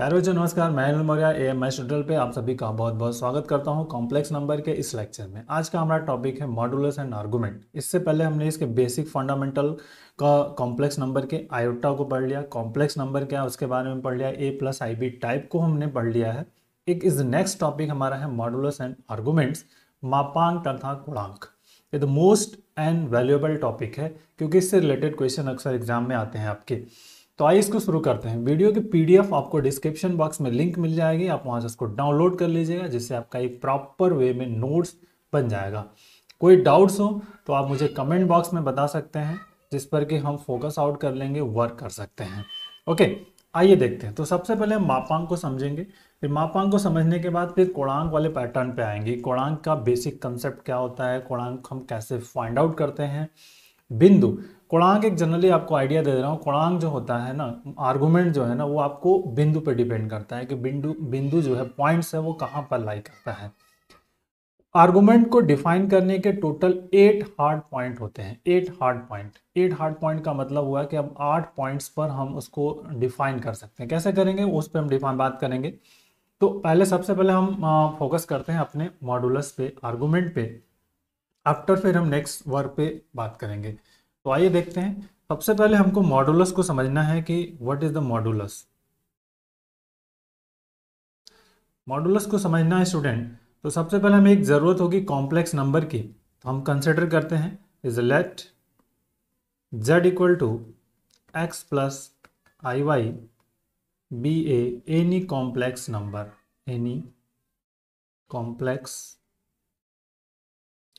प्यारे बच्चों नमस्कार मैं Anil Maurya A M S total पे आप सभी का बहुत बहुत स्वागत करता हूँ कॉम्प्लेक्स नंबर के इस लेक्चर में आज का हमारा टॉपिक है मॉडुलस एंड आर्गूमेंट इससे पहले हमने इसके बेसिक फंडामेंटल का कॉम्प्लेक्स नंबर के आयोटा को पढ़ लिया कॉम्प्लेक्स नंबर क्या है उसके बारे में पढ़ लिया A plus I B type को हमने पढ़ लिया है एक इस नेक्स्ट टॉपिक हमारा है मॉडुलस एंड आर्गूमेंट्स मापांक तथा गुणांक ये the most and valuable topic है क्योंकि इससे रिलेटेड क्वेश्चन अक्सर एग्जाम में आते हैं आपके तो आइए इसको शुरू करते हैं वीडियो की पीडीएफ आपको डिस्क्रिप्शन बॉक्स में लिंक मिल जाएगी आप वहाँ से उसको डाउनलोड कर लीजिएगा जिससे आपका एक प्रॉपर वे में नोट्स बन जाएगा कोई डाउट्स हो तो आप मुझे कमेंट बॉक्स में बता सकते हैं जिस पर कि हम फोकस आउट कर लेंगे वर्क कर सकते हैं ओके आइए देखते हैं तो सबसे पहले हम मापांक को समझेंगे फिर मापांक को समझने के बाद फिर कोणांक वाले पैटर्न पे आएंगे कोणांक का बेसिक कंसेप्ट क्या होता है कोणांक हम कैसे फाइंड आउट करते हैं बिंदु कोणांक एक जनरली आपको आइडिया दे दे रहा हूँ कोणांक जो होता है ना आर्गूमेंट जो है ना वो आपको बिंदु पर डिपेंड करता है कि बिंदु बिंदु जो है पॉइंट्स है वो कहाँ पर लाई करता है आर्गूमेंट को डिफाइन करने के टोटल एट हार्ड पॉइंट होते हैं eight hard point eight hard point का मतलब हुआ कि अब आठ पॉइंट्स पर हम उसको डिफाइन कर सकते हैं कैसे करेंगे उस पर हम डिफाइन बात करेंगे तो पहले सबसे पहले हम फोकस करते हैं अपने मॉडुलस पे आर्गूमेंट पे आफ्टर फिर हम नेक्स्ट वर्क पे बात करेंगे तो आइए देखते हैं सबसे पहले हमको मॉडुलस को समझना है कि what is the modulus modulus को समझना है स्टूडेंट तो सबसे पहले हमें एक ज़रूरत होगी कॉम्प्लेक्स नंबर की तो हम कंसिडर करते हैं is let Z equal to x plus I Y be a any complex number any complex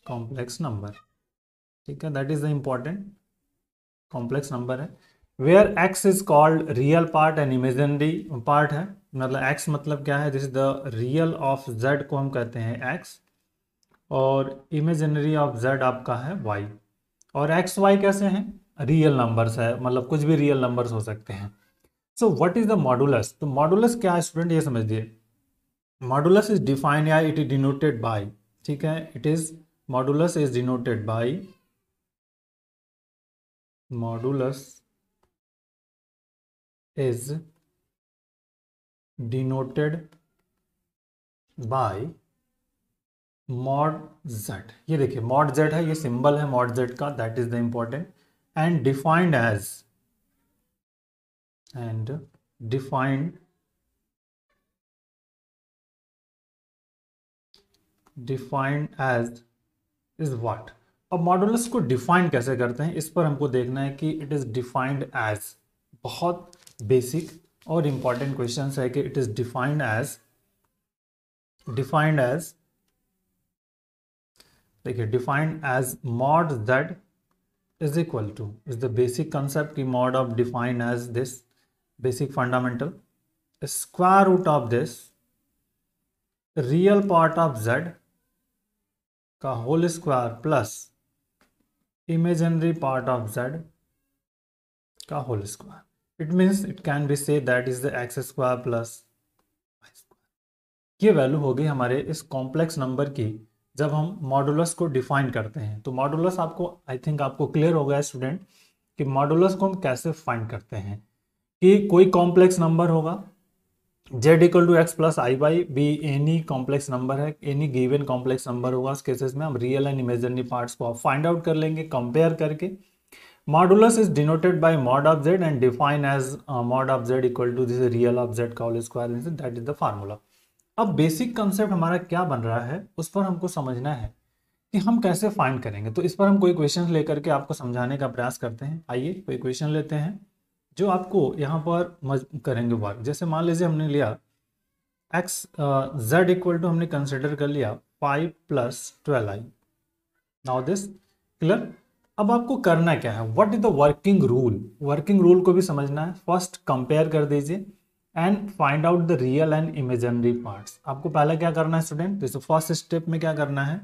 complex number ठीक है that is the important complex number है where X is called real part and imaginary part है मतलब X मतलब क्या है this is the real of Z को हम कहते हैं एक्स और इमेजनरी ऑफ जेड आपका है वाई और एक्स वाई कैसे हैं रियल नंबर्स है मतलब कुछ भी रियल नंबर्स हो सकते हैं so what is the modulus तो मॉडुलस क्या है स्टूडेंट ये समझ दिए मॉडुलस इज डिफाइंड या इट इज डिनोटेड बाई ठीक है it is modulus is denoted by modulus is denoted by mod z ये देखिए mod z है ये सिंबल है mod z का that is the important and defined as and defined defined as is what अब modulus को define कैसे करते हैं इस पर हमको देखना है कि इट इज़ डिफाइंड एज बहुत बेसिक और इम्पॉर्टेंट क्वेश्चन है कि it is defined as defined as देखिए defined as mod that is equal to is the basic concept की mod of defined as this basic fundamental square root of this real part of Z का whole square plus imaginary part of z ka whole square. It means it can be say that is the x square plus y square. ये value होगी हमारे इस complex number की जब हम modulus को define करते हैं तो मॉडुलस आपको आई थिंक आपको क्लियर हो गया स्टूडेंट कि मॉडुलस को हम कैसे फाइंड करते हैं कि कोई कॉम्प्लेक्स नंबर होगा Z equal to x plus I Y be any complex number है एनी गिवन कॉम्प्लेक्स नंबर होगा उस केसेस में हम रियल एंड इमेजनरी पार्ट्स को फाइंड आउट कर लेंगे कंपेयर करके modulus is denoted by mod of Z and define as mod of Z equal to this real of Z का whole square that is the formula अब basic concept हमारा क्या बन रहा है उस पर हमको समझना है कि हम कैसे फाइंड करेंगे तो इस पर हम कोई क्वेश्चन लेकर के आपको समझाने का प्रयास करते हैं आइए कोई क्वेश्चन लेते हैं जो आपको यहाँ पर करेंगे वर्क जैसे मान लीजिए हमने लिया x uh, z equal to हमने कंसिडर कर लिया five plus twelve I now this clear अब आपको करना क्या है what is the working rule working rule को भी समझना है फर्स्ट कंपेयर कर दीजिए and find out the real and imaginary parts आपको पहला क्या करना है स्टूडेंट जैसे फर्स्ट स्टेप में क्या करना है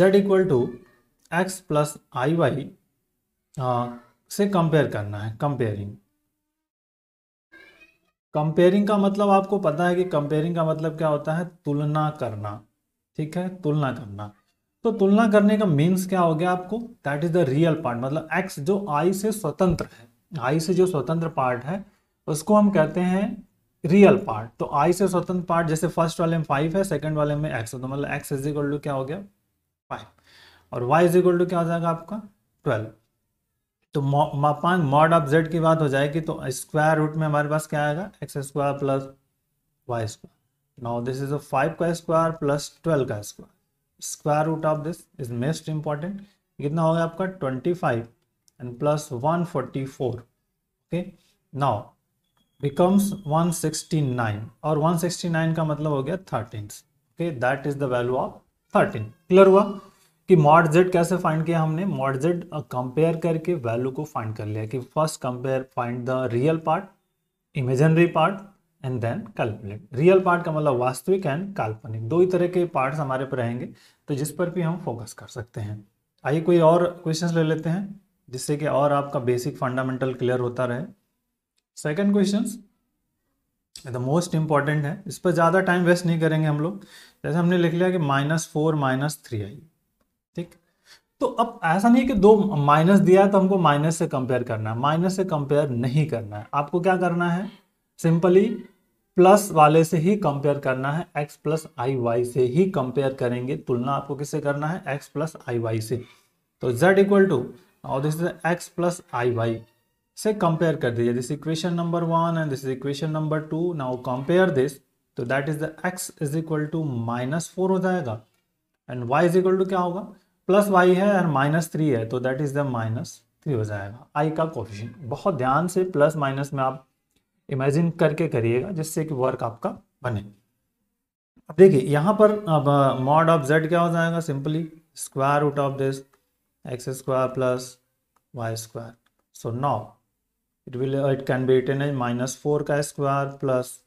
Z equal to x plus I Y से कंपेयर करना है कंपेयरिंग कंपेयरिंग का मतलब आपको पता है कि कंपेयरिंग का मतलब क्या होता है तुलना करना ठीक है तुलना करना तो तुलना करने का मीन्स क्या हो गया आपको that is the real part मतलब एक्स जो आई से स्वतंत्र है आई से जो स्वतंत्र पार्ट है उसको हम कहते हैं रियल पार्ट तो आई से स्वतंत्र पार्ट जैसे फर्स्ट वाले में फाइव है सेकंड वाले में एक्स है तो मतलब एक्स इज इक्वल टू क्या हो गया फाइव और वाई इज इक्वल टू क्या हो जाएगा आपका ट्वेल्व तो मापांग मॉड ऑफ जेड की बात हो जाएगी तो स्क्वायर रूट में हमारे पास क्या आएगा X square plus Y square now this is a five का स्क्वायर प्लस ट्वेल्व का square square root of this is most important कितना हो गया आपका twenty five and plus one forty four okay now becomes one sixty nine और one sixty nine का मतलब हो गया thirteen okay that is the value of thirteen clear हुआ कि मॉड जेड कैसे फाइंड किया हमने मॉड जेड कंपेयर करके वैल्यू को फाइंड कर लिया कि first compare find the real part imaginary part and then calculate real part का मतलब वास्तविक एंड काल्पनिक दो ही तरह के पार्ट्स हमारे पर रहेंगे तो जिस पर भी हम फोकस कर सकते हैं आइए कोई और क्वेश्चन ले लेते हैं जिससे कि और आपका बेसिक फंडामेंटल क्लियर होता रहे second question the most important है इस पर ज़्यादा टाइम वेस्ट नहीं करेंगे हम लोग जैसे हमने लिख लिया कि माइनस फोर माइनस थ्री आई ठीक तो अब ऐसा नहीं कि दो माइनस दिया है तो हमको माइनस से कंपेयर करना है माइनस से कंपेयर नहीं करना है आपको क्या करना है सिंपली प्लस वाले से ही कंपेयर करना है एक्स प्लस आई वाई से ही कंपेयर करेंगे तुलना आपको किससे करना है एक्स प्लस आई वाई से तो जेड इक्वल टू और this is X plus I Y से कंपेयर कर दीजिए this equation number one and this is equation number two now compare this तो that is the X is equal to minus four हो जाएगा and Y is equal to क्या होगा plus Y है और माइनस थ्री है तो that is the minus three हो जाएगा आई का कोफिशन बहुत ध्यान से प्लस माइनस में आप इमेजिन करके करिएगा जिससे कि वर्क आपका बने अब देखिए यहाँ पर अब मॉड ऑफ जेड क्या हो जाएगा simply square root of this X square plus Y square so now it will it can be written as minus four का स्क्वायर प्लस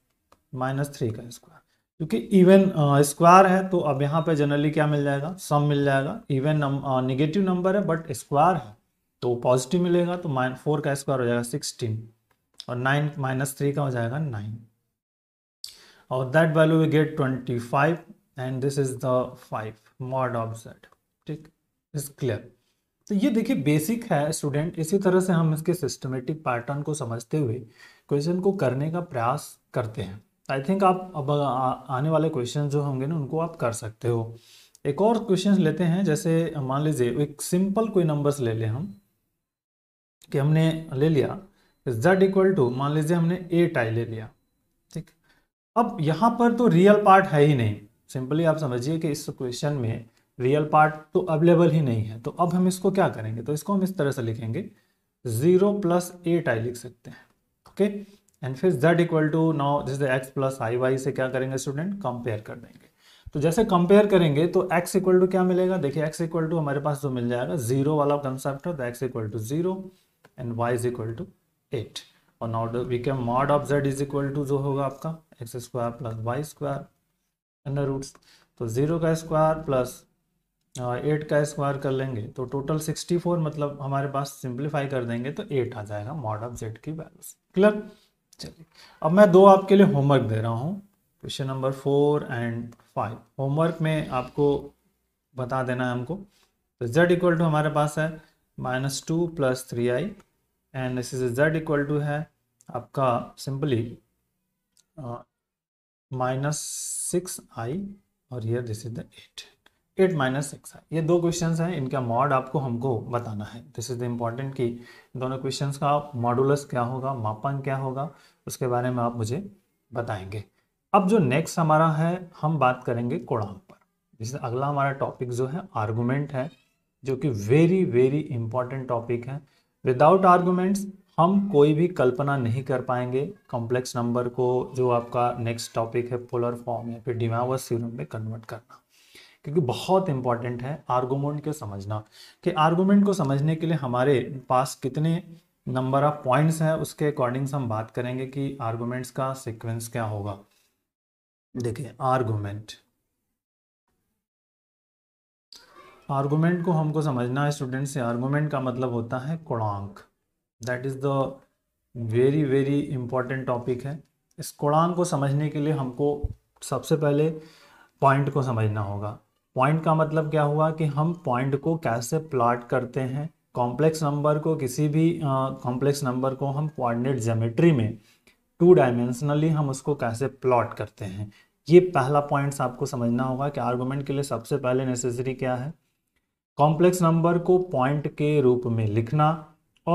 माइनस थ्री का स्क्वायर क्योंकि इवन स्क्वायर है तो अब यहाँ पे जनरली क्या मिल जाएगा सम मिल जाएगा इवन निगेटिव नंबर है बट स्क्वायर है तो पॉजिटिव मिलेगा तो माइन फोर का स्क्वायर हो जाएगा सिक्सटीन और नाइन माइनस थ्री का हो जाएगा नाइन और that value we get twenty five and this is the five mod of Z ठीक इज क्लियर तो ये देखिए बेसिक है स्टूडेंट इसी तरह से हम इसके सिस्टमेटिक पैटर्न को समझते हुए क्वेश्चन को करने का प्रयास करते हैं आई थिंक आप अब आने वाले क्वेश्चन जो होंगे ना उनको आप कर सकते हो एक और क्वेश्चन लेते हैं जैसे मान लीजिए एक सिंपल कोई नंबर्स ले लें हम कि हमने ले लिया z इक्वल टू मान लीजिए हमने एट आई ले लिया ठीक अब यहाँ पर तो रियल पार्ट है ही नहीं सिंपली आप समझिए कि इस क्वेश्चन में रियल पार्ट तो अवेलेबल ही नहीं है तो अब हम इसको क्या करेंगे तो इसको हम इस तरह से लिखेंगे ज़ीरो प्लस एट आई लिख सकते हैं ओके okay? एंड फिर z equal to now this x plus I Y से क्या करेंगे स्टूडेंट कंपेयर कर देंगे तो जैसे कंपेयर करेंगे तो x इक्वल टू क्या मिलेगा देखिए x इक्वल टू हमारे पास जो मिल जाएगा जीरो वाला कंसेप्ट है X equal to zero and Y is equal to eight और now we can mod of z is equal to जो होगा आपका X square plus Y square under roots तो जीरो का स्क्वायर प्लस एट का square कर लेंगे तो टोटल सिक्सटी फोर मतलब हमारे पास सिंप्लीफाई कर देंगे तो एट आ जाएगा मॉड ऑफ जेड की वैल्यूज क्लियर चलिए अब मैं दो आपके लिए होमवर्क दे रहा हूँ question number four and five homework में आपको बता देना है हमको तो जेड इक्वल टू हमारे पास है minus two plus three I एंड इस जेड इक्वल टू है आपका सिंपली माइनस सिक्स आई और यह this is the eight eight minus six है ये दो क्वेश्चन हैं इनका मॉड आपको हमको बताना है दिस इज द इम्पॉर्टेंट कि दोनों क्वेश्चन का मॉडुलस क्या होगा मापांक क्या होगा उसके बारे में आप मुझे बताएंगे अब जो नेक्स्ट हमारा है हम बात करेंगे कोणांक पर जैसे अगला हमारा टॉपिक जो है आर्गूमेंट है जो कि वेरी वेरी इंपॉर्टेंट टॉपिक है विदाउट आर्गूमेंट्स हम कोई भी कल्पना नहीं कर पाएंगे कॉम्प्लेक्स नंबर को जो आपका नेक्स्ट टॉपिक है पोलर फॉर्म या फिर डिमावस सीरम में कन्वर्ट करना क्योंकि बहुत इंपॉर्टेंट है आर्गूमेंट को समझना कि आर्गूमेंट को समझने के लिए हमारे पास कितने नंबर ऑफ पॉइंट्स हैं उसके अकॉर्डिंग हम बात करेंगे कि आर्गूमेंट्स का सिक्वेंस क्या होगा देखिए आर्गूमेंट आर्गूमेंट को हमको समझना है स्टूडेंट से आर्गूमेंट का मतलब होता है कोणांक that is the very very important topic है इस कोणांक को समझने के लिए हमको सबसे पहले पॉइंट को समझना होगा पॉइंट का मतलब क्या हुआ कि हम पॉइंट को कैसे प्लॉट करते हैं कॉम्प्लेक्स नंबर को किसी भी कॉम्प्लेक्स नंबर को हम कोऑर्डिनेट ज्योमेट्री में टू डायमेंशनली हम उसको कैसे प्लॉट करते हैं ये पहला पॉइंट्स आपको समझना होगा कि आर्गूमेंट के लिए सबसे पहले नेसेसरी क्या है कॉम्प्लेक्स नंबर को पॉइंट के रूप में लिखना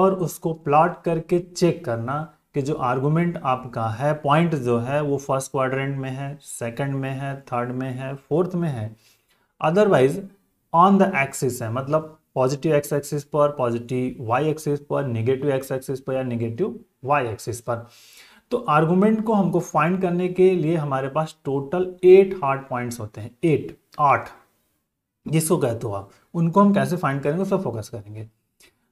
और उसको प्लॉट करके चेक करना कि जो आर्गूमेंट आपका है पॉइंट जो है वो फर्स्ट क्वाड्रेंट में है सेकंड में है थर्ड में है फोर्थ में है अदरवाइज ऑन द एक्सिस है मतलब पॉजिटिव एक्स एक्सिस पर पॉजिटिव वाई एक्सिस पर नेगेटिव एक्स एक्सिस पर या नेगेटिव वाई एक्सिस पर तो आर्गुमेंट को हमको फाइंड करने के लिए हमारे पास टोटल एट हार्ड पॉइंट्स होते हैं एट आठ जिसको कहते हो आप उनको हम कैसे फाइंड करेंगे उस फोकस करेंगे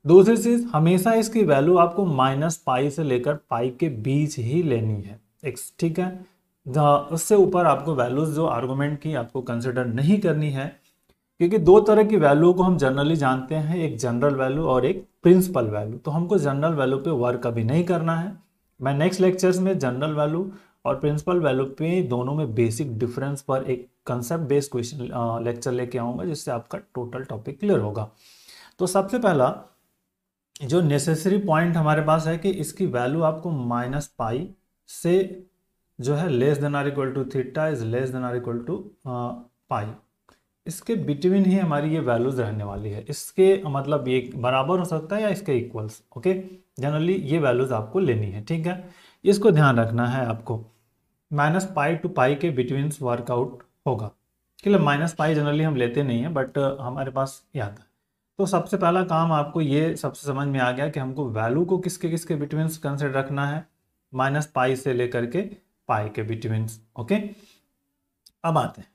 दूसरी चीज हमेशा इसकी वैल्यू आपको माइनस पाई से लेकर पाई के बीच ही लेनी है एक ठीक है उससे ऊपर आपको वैल्यूज़ जो आर्गूमेंट की आपको कंसिडर नहीं करनी है क्योंकि दो तरह की वैल्यू को हम जनरली जानते हैं एक जनरल वैल्यू और एक प्रिंसिपल वैल्यू तो हमको जनरल वैल्यू पे वर्क अभी नहीं करना है मैं नेक्स्ट लेक्चर्स में जनरल वैल्यू और प्रिंसिपल वैल्यू पे दोनों में बेसिक डिफरेंस पर एक कंसेप्ट बेस्ड क्वेश्चन लेक्चर लेके आऊँगा जिससे आपका टोटल टॉपिक क्लियर होगा तो सबसे पहला जो नेसेसरी पॉइंट हमारे पास है कि इसकी वैल्यू आपको माइनस पाई से जो है less than or equal to theta is less than or equal to pi इसके बिटवीन ही हमारी ये वैल्यूज रहने वाली है इसके मतलब ये बराबर हो सकता है या इसके इक्वल्स ओके जनरली ये वैल्यूज आपको लेनी है ठीक है इसको ध्यान रखना है आपको माइनस पाई टू पाई के बिटवीन वर्कआउट होगा ठीक है माइनस पाई जनरली हम लेते नहीं है बट uh, हमारे पास ये आता है तो सबसे पहला काम आपको ये सबसे समझ में आ गया कि हमको वैल्यू को किसके किसके बिटवीन कंसिडर रखना है माइनस पाई से लेकर के पाई के बिटवीन ओके अब आते हैं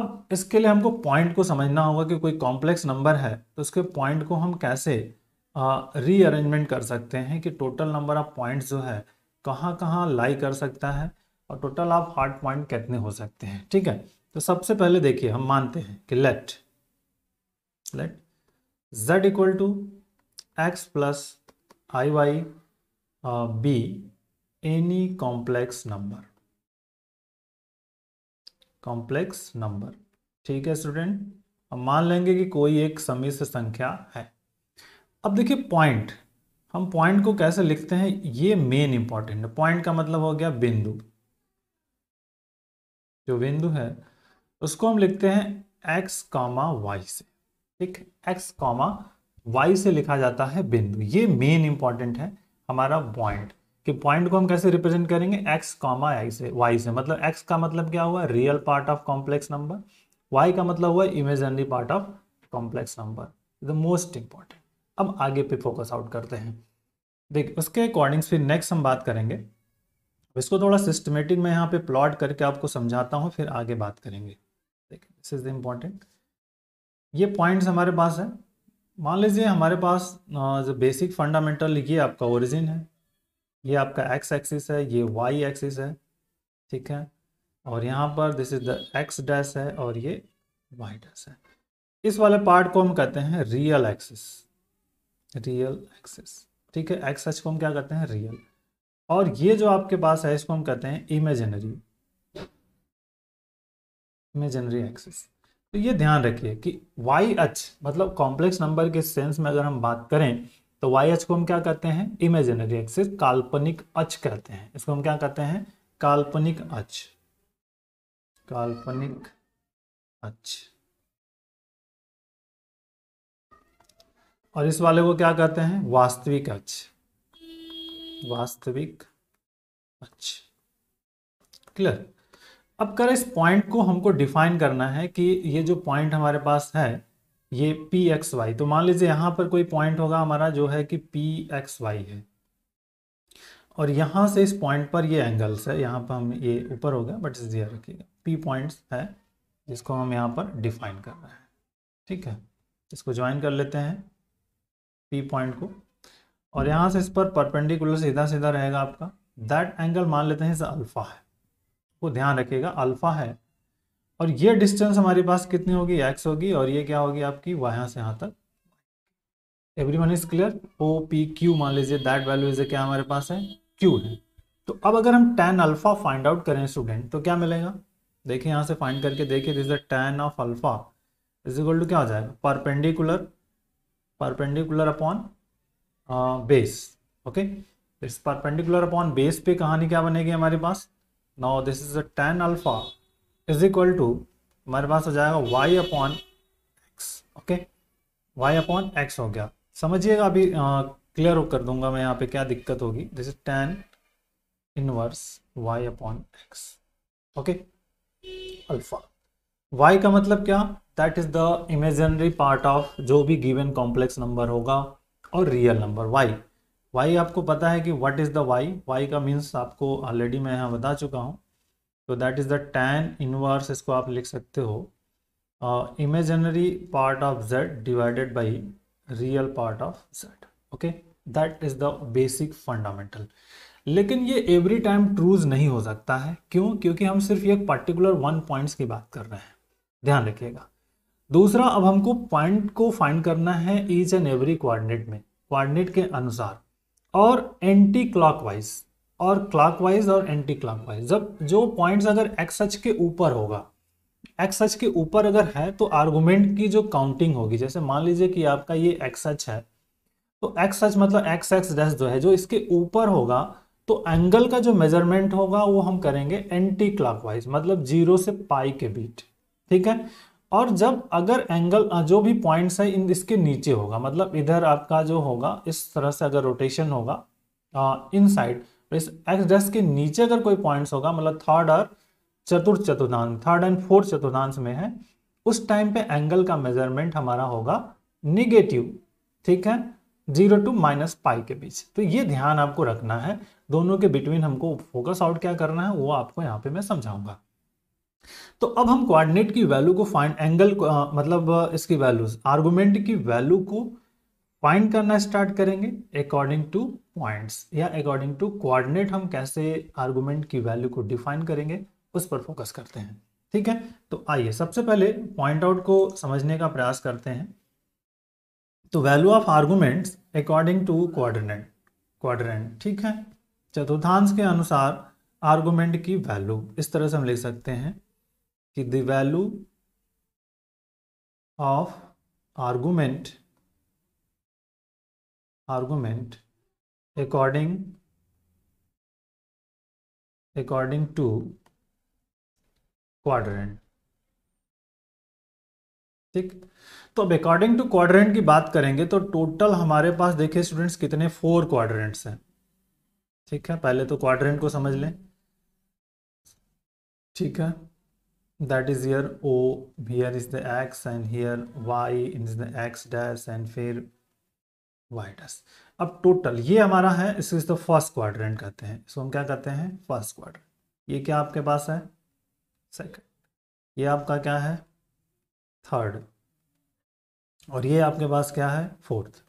अब इसके लिए हमको पॉइंट को समझना होगा कि कोई कॉम्प्लेक्स नंबर है तो उसके पॉइंट को हम कैसे रीअरेंजमेंट कर सकते हैं कि टोटल नंबर ऑफ पॉइंट जो है कहाँ कहाँ लाई कर सकता है और टोटल ऑफ हार्ड पॉइंट कितने हो सकते हैं ठीक है तो सबसे पहले देखिए हम मानते हैं कि let let z equal to x plus I Y be any complex number complex number ठीक है स्टूडेंट हम मान लेंगे कि कोई एक समिश्र संख्या है अब देखिए पॉइंट हम पॉइंट को कैसे लिखते हैं ये मेन इंपॉर्टेंट है पॉइंट का मतलब हो गया बिंदु जो बिंदु है उसको हम लिखते हैं एक्स कॉमा वाई से ठीक एक्स कॉमा वाई से लिखा जाता है बिंदु ये मेन इंपॉर्टेंट है हमारा पॉइंट कि पॉइंट को हम कैसे रिप्रेजेंट करेंगे एक्स कॉमा आई से वाई से मतलब एक्स का मतलब क्या हुआ real part of complex number y का मतलब हुआ imaginary part of complex number the most important अब आगे पे फोकस आउट करते हैं देखिए उसके अकॉर्डिंग फिर नेक्स्ट हम बात करेंगे इसको थोड़ा सिस्टमेटिक मैं यहाँ पे प्लॉट करके आपको समझाता हूँ फिर आगे बात करेंगे देखिए दिस इज द इम्पॉर्टेंट ये पॉइंट्स हमारे पास है मान लीजिए हमारे पास जो बेसिक फंडामेंटल ये आपका ओरिजिन है ये आपका एक्स एक्सिस है ये वाई एक्सिस है ठीक है और यहाँ पर this is the x dash है और ये वाई डैश है इस वाले पार्ट को हम कहते हैं रियल एक्सिस रियल एक्सिस ठीक है एक्स एच को हम क्या कहते हैं रियल और ये जो आपके पास है इसको हम कहते हैं इमेजनरी इमेजनरी एक्सिस तो ये ध्यान रखिए कि वाई एच मतलब कॉम्प्लेक्स नंबर के सेंस में अगर हम बात करें तो वाई एच को हम क्या कहते हैं इमेजिनरी एक्सिस काल्पनिक अच कहते हैं इसको हम क्या कहते हैं काल्पनिक अच काल्पनिक अच और इस वाले को क्या कहते हैं वास्तविक अच वास्तविक अच क्लियर अब कर इस पॉइंट को हमको डिफाइन करना है कि ये जो पॉइंट हमारे पास है ये पी एक्स वाई तो मान लीजिए यहाँ पर कोई पॉइंट होगा हमारा जो है कि पी एक्स वाई है और यहाँ से इस पॉइंट पर ये एंगल्स है यहाँ पर हम ये ऊपर हो गया बट इस रखिएगा पी पॉइंट्स है जिसको हम यहाँ पर डिफाइन कर रहे हैं ठीक है इसको ज्वाइन कर लेते हैं पी पॉइंट को और यहाँ से इस पर परपेंडिकुलर सीधा सीधा रहेगा आपका दैट एंगल मान लेते हैं इस अल्फ़ा है वो ध्यान रखिएगा अल्फ़ा है और ये डिस्टेंस हमारे पास कितनी होगी एक्स होगी और ये क्या होगी आपकी वहां से यहां तक every one is clear O P Q मान लीजिए दैट वैल्यू इज क्या हमारे पास है क्यू है तो अब अगर हम टेन अल्फा फाइंड आउट करें स्टूडेंट तो क्या मिलेगा देखिए यहां से फाइंड करके देखिए this the tan of alpha is equal to क्या हो जाएगा perpendicular perpendicular upon base okay इस परपेंडिकुलर अपॉन बेस पे कहानी क्या बनेगी हमारे पास now this is a tan alpha is equal to हमारे पास हो जाएगा y upon x okay y upon x हो गया समझिएगा अभी क्लियर कर दूंगा मैं यहाँ पे क्या दिक्कत होगी this is tan inverse y upon x okay alpha y का मतलब क्या that is the imaginary part of जो भी गिवन कॉम्प्लेक्स नंबर होगा और रियल नंबर वाई वाई आपको पता है कि what is the y y का मीन्स आपको ऑलरेडी मैं यहाँ बता चुका हूँ तो that is the tan inverse इसको आप लिख सकते हो imaginary part of z divided by real part of z okay that is the basic fundamental लेकिन ये एवरी टाइम ट्रूज नहीं हो सकता है क्यों क्योंकि हम सिर्फ एक पर्टिकुलर वन पॉइंट्स की बात कर रहे हैं ध्यान रखिएगा दूसरा अब हमको पॉइंट को फाइंड करना है ईच एंड एवरी क्वारिनेट में कोऑर्डिनेट के अनुसार और एंटी क्लॉकवाइज और क्लॉकवाइज और एंटी क्लॉकवाइज जब जो पॉइंट्स अगर एक्स एच के ऊपर होगा एक्स एच के ऊपर अगर है तो आर्गुमेंट की जो काउंटिंग होगी जैसे मान लीजिए कि आपका ये एक्स एच है तो एक्स एच मतलब एक्स एक्स डैश जो है जो इसके ऊपर होगा तो एंगल का जो मेजरमेंट होगा वो हम करेंगे एंटी क्लॉकवाइज मतलब जीरो से पाई के बीच ठीक है और जब अगर एंगल जो भी पॉइंट्स है इन इसके नीचे होगा मतलब इधर आपका जो होगा इस तरह से अगर रोटेशन होगा इन साइड इस एक्स डैस के नीचे अगर कोई पॉइंट्स होगा मतलब थर्ड और चतुर्थ चतुर्थांश थर्ड एंड फोर्थ चतुर्थांश में है उस टाइम पे एंगल का मेजरमेंट हमारा होगा निगेटिव ठीक है जीरो टू माइनस पाई के बीच तो ये ध्यान आपको रखना है दोनों के बिटवीन हमको फोकस आउट क्या करना है वो आपको यहाँ पे मैं समझाऊंगा तो अब हम कोऑर्डिनेट की वैल्यू को फाइंड एंगल को आ, मतलब इसकी वैल्यूज आर्गूमेंट की वैल्यू को फाइंड करना स्टार्ट करेंगे अकॉर्डिंग टू पॉइंट्स या अकॉर्डिंग टू कोऑर्डिनेट हम कैसे आर्गूमेंट की वैल्यू को डिफाइन करेंगे उस पर फोकस करते हैं ठीक है तो आइए सबसे पहले पॉइंट आउट को समझने का प्रयास करते हैं तो value of arguments according to quadrant quadrant ठीक है चतुर्थांश के अनुसार आर्गूमेंट की वैल्यू इस तरह से हम लिख सकते हैं कि the value of argument argument according according to quadrant ठीक तो अब अकॉर्डिंग टू क्वाड्रेंट की बात करेंगे तो टोटल हमारे पास देखिए स्टूडेंट्स कितने फोर क्वाड्रेंट्स हैं ठीक है पहले तो क्वाड्रेंट को समझ लें ठीक है that is here O here is the x and here y is the x dash and फिर वाइडस अब टोटल ये हमारा है इसको इसको फर्स्ट क्वाड्रेंट कहते हैं इसको हम क्या कहते हैं फर्स्ट क्वाड्रेंट ये क्या आपके पास है सेकंड ये आपका क्या है थर्ड और ये आपके पास क्या है फोर्थ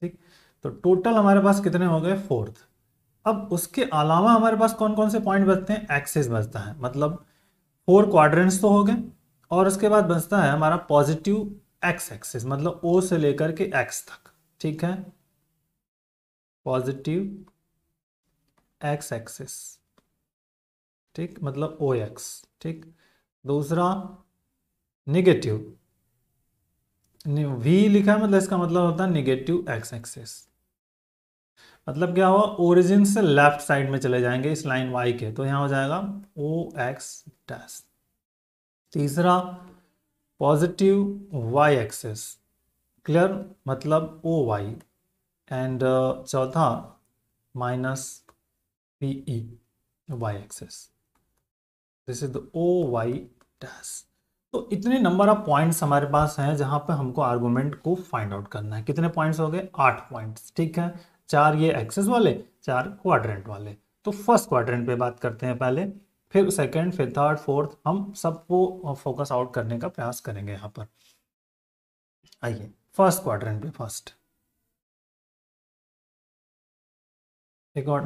ठीक तो टोटल हमारे पास कितने हो गए फोर्थ अब उसके अलावा हमारे पास कौन कौन से पॉइंट बचते हैं एक्सेस बचता है मतलब फोर क्वाड्रेंट्स तो हो गए और उसके बाद बचता है हमारा पॉजिटिव एक्स एक्सेस मतलब ओ से लेकर के एक्स तक ठीक है पॉजिटिव एक्स एक्सिस ठीक मतलब ओ एक्स ठीक दूसरा निगेटिव वी लिखा है मतलब इसका मतलब होता है निगेटिव एक्स एक्सिस मतलब क्या हुआ ओरिजिन से लेफ्ट साइड में चले जाएंगे इस लाइन वाई के तो यहां हो जाएगा ओ एक्स डैश तीसरा पॉजिटिव वाई एक्सेस क्लियर मतलब ओ वाई एंड चौथा minus P E y axis this is the O y dash तो इतने नंबर ऑफ पॉइंट्स हमारे पास हैं जहां पे हमको आर्गूमेंट को फाइंड आउट करना है कितने पॉइंट्स हो गए आठ पॉइंट्स ठीक है चार ये एक्सेस वाले चार क्वाड्रेंट वाले तो फर्स्ट क्वाड्रेंट पे बात करते हैं पहले फिर सेकंड फिर थर्ड फोर्थ हम सबको फोकस आउट करने का प्रयास करेंगे यहाँ पर आइए फर्स्ट क्वाड्रेंट पे फर्स्ट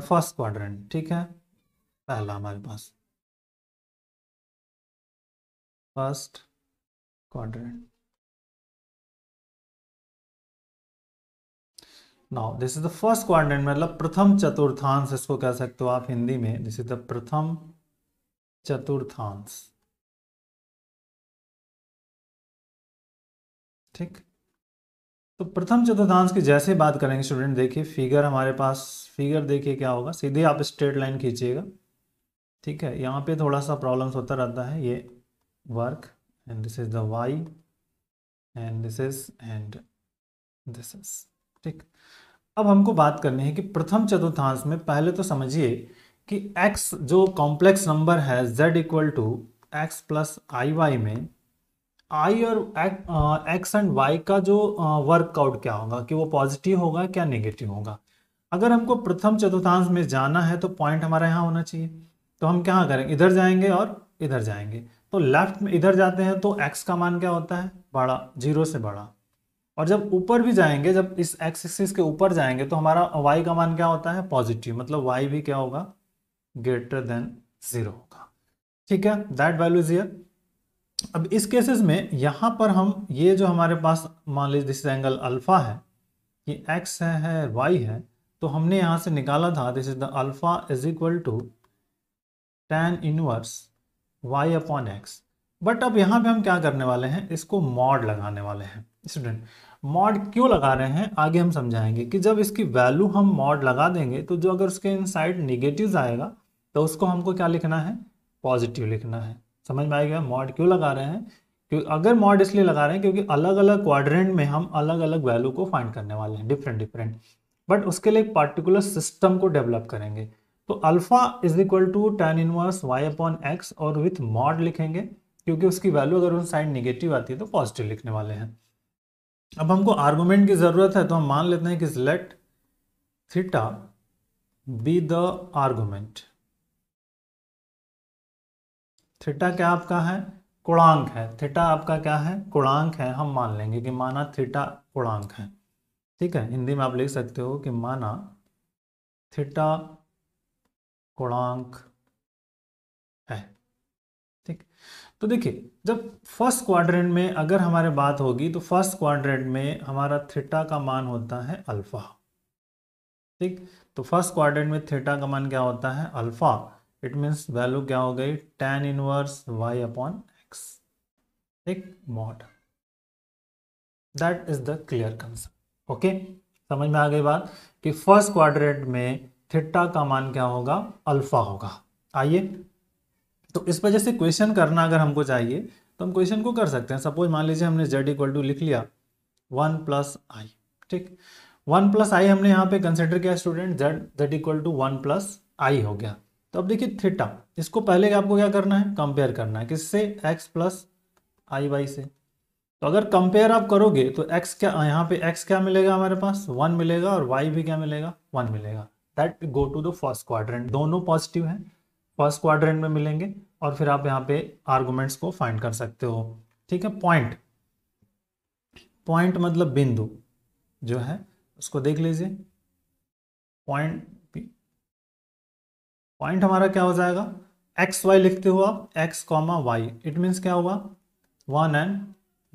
फर्स्ट क्वाड्रेंट ठीक है पहला हमारे पास first quadrant. Now this is the first quadrant मतलब प्रथम चतुर्थांश इसको कह सकते हो आप हिंदी में दिस इज द प्रथम चतुर्थांश ठीक तो प्रथम चतुर्थांश की जैसे बात करेंगे स्टूडेंट देखिए फिगर हमारे पास फिगर देखिए क्या होगा सीधे आप स्ट्रेट लाइन खींचिएगा ठीक है यहाँ पे थोड़ा सा प्रॉब्लम्स होता रहता है ये work and this is the y and this is and this is ठीक अब हमको बात करनी है कि प्रथम चतुर्थांश में पहले तो समझिए कि x जो कॉम्प्लेक्स नंबर है z equal to x plus I y में आई और एक्स एंड वाई का जो वर्कआउट क्या होगा कि वो पॉजिटिव होगा क्या नेगेटिव होगा अगर हमको प्रथम चतुर्थांश में जाना है तो पॉइंट हमारा यहाँ होना चाहिए तो हम क्या करेंगे इधर जाएंगे और इधर जाएंगे तो लेफ्ट में इधर जाते हैं तो एक्स का मान क्या होता है बड़ा जीरो से बड़ा और जब ऊपर भी जाएंगे जब इस एक्स एक्सिस के ऊपर जाएंगे तो हमारा वाई का मान क्या होता है पॉजिटिव मतलब वाई भी क्या होगा ग्रेटर देन जीरो होगा ठीक है दैट वैल्यू इज ईयर अब इस केसेस में यहाँ पर हम ये जो हमारे पास मान लीजिए दिस एंगल अल्फ़ा है ये एक्स है, है वाई है तो हमने यहाँ से निकाला था this is the alpha is equal to tan inverse y upon x but अब यहाँ पे हम क्या करने वाले हैं इसको मॉड लगाने वाले हैं स्टूडेंट मॉड क्यों लगा रहे हैं आगे हम समझाएंगे कि जब इसकी वैल्यू हम मॉड लगा देंगे तो जो अगर उसके इन साइड निगेटिव आएगा तो उसको हमको क्या लिखना है पॉजिटिव लिखना है समझ में आएगा मॉड क्यों लगा रहे हैं क्यों अगर मॉड इसलिए लगा रहे हैं क्योंकि अलग अलग क्वाड्रेंट में हम अलग अलग वैल्यू को फाइंड करने वाले हैं डिफरेंट डिफरेंट बट उसके लिए एक पार्टिकुलर सिस्टम को डेवलप करेंगे तो alpha is equal to tan inverse y upon x और विथ मॉड लिखेंगे क्योंकि उसकी वैल्यू अगर उन साइड निगेटिव आती है तो पॉजिटिव लिखने वाले हैं अब हमको आर्गूमेंट की ज़रूरत है तो हम मान लेते हैं कि let theta be the argument theta क्या आपका है कुणांक है थीटा आपका क्या है कुणांक है हम मान लेंगे कि माना थीटा कुणांक है ठीक है हिंदी में आप लिख सकते हो कि माना थीटा कुणांक है ठीक तो देखिए जब फर्स्ट क्वाड्रेंट में अगर हमारे बात होगी तो फर्स्ट क्वाड्रेंट में हमारा थीटा का मान होता है अल्फा ठीक तो फर्स्ट क्वाड्रेंट में थीटा का मान क्या होता है अल्फा इट मीन्स वैल्यू क्या हो गई tan inverse y upon x ठीक mod that is the clear concept okay समझ में आ गई बात कि फर्स्ट क्वाड्रेंट में थिट्टा का मान क्या होगा अल्फा होगा आइए तो इस वजह से क्वेश्चन करना अगर हमको चाहिए तो हम क्वेश्चन को कर सकते हैं सपोज मान लीजिए हमने जेड इक्वल टू लिख लिया वन प्लस आई ठीक वन प्लस आई हमने यहाँ पे कंसिडर किया student z z equal to one plus i हो गया तो अब देखिए थीटा इसको पहले आपको क्या करना है कंपेयर करना है किससे एक्स प्लस आई वाई से तो अगर कंपेयर आप करोगे तो एक्स क्या यहाँ पे एक्स क्या मिलेगा हमारे पास वन मिलेगा और वाई भी क्या मिलेगा वन मिलेगा that go to the first quadrant दोनों पॉजिटिव हैं फर्स्ट क्वाड्रेंट में मिलेंगे और फिर आप यहाँ पे आर्गूमेंट्स को फाइंड कर सकते हो ठीक है पॉइंट पॉइंट मतलब बिंदु जो है उसको देख लीजिए पॉइंट पॉइंट हमारा क्या हो जाएगा एक्स वाई लिखते हो आप x comma y it means क्या हुआ वन एंड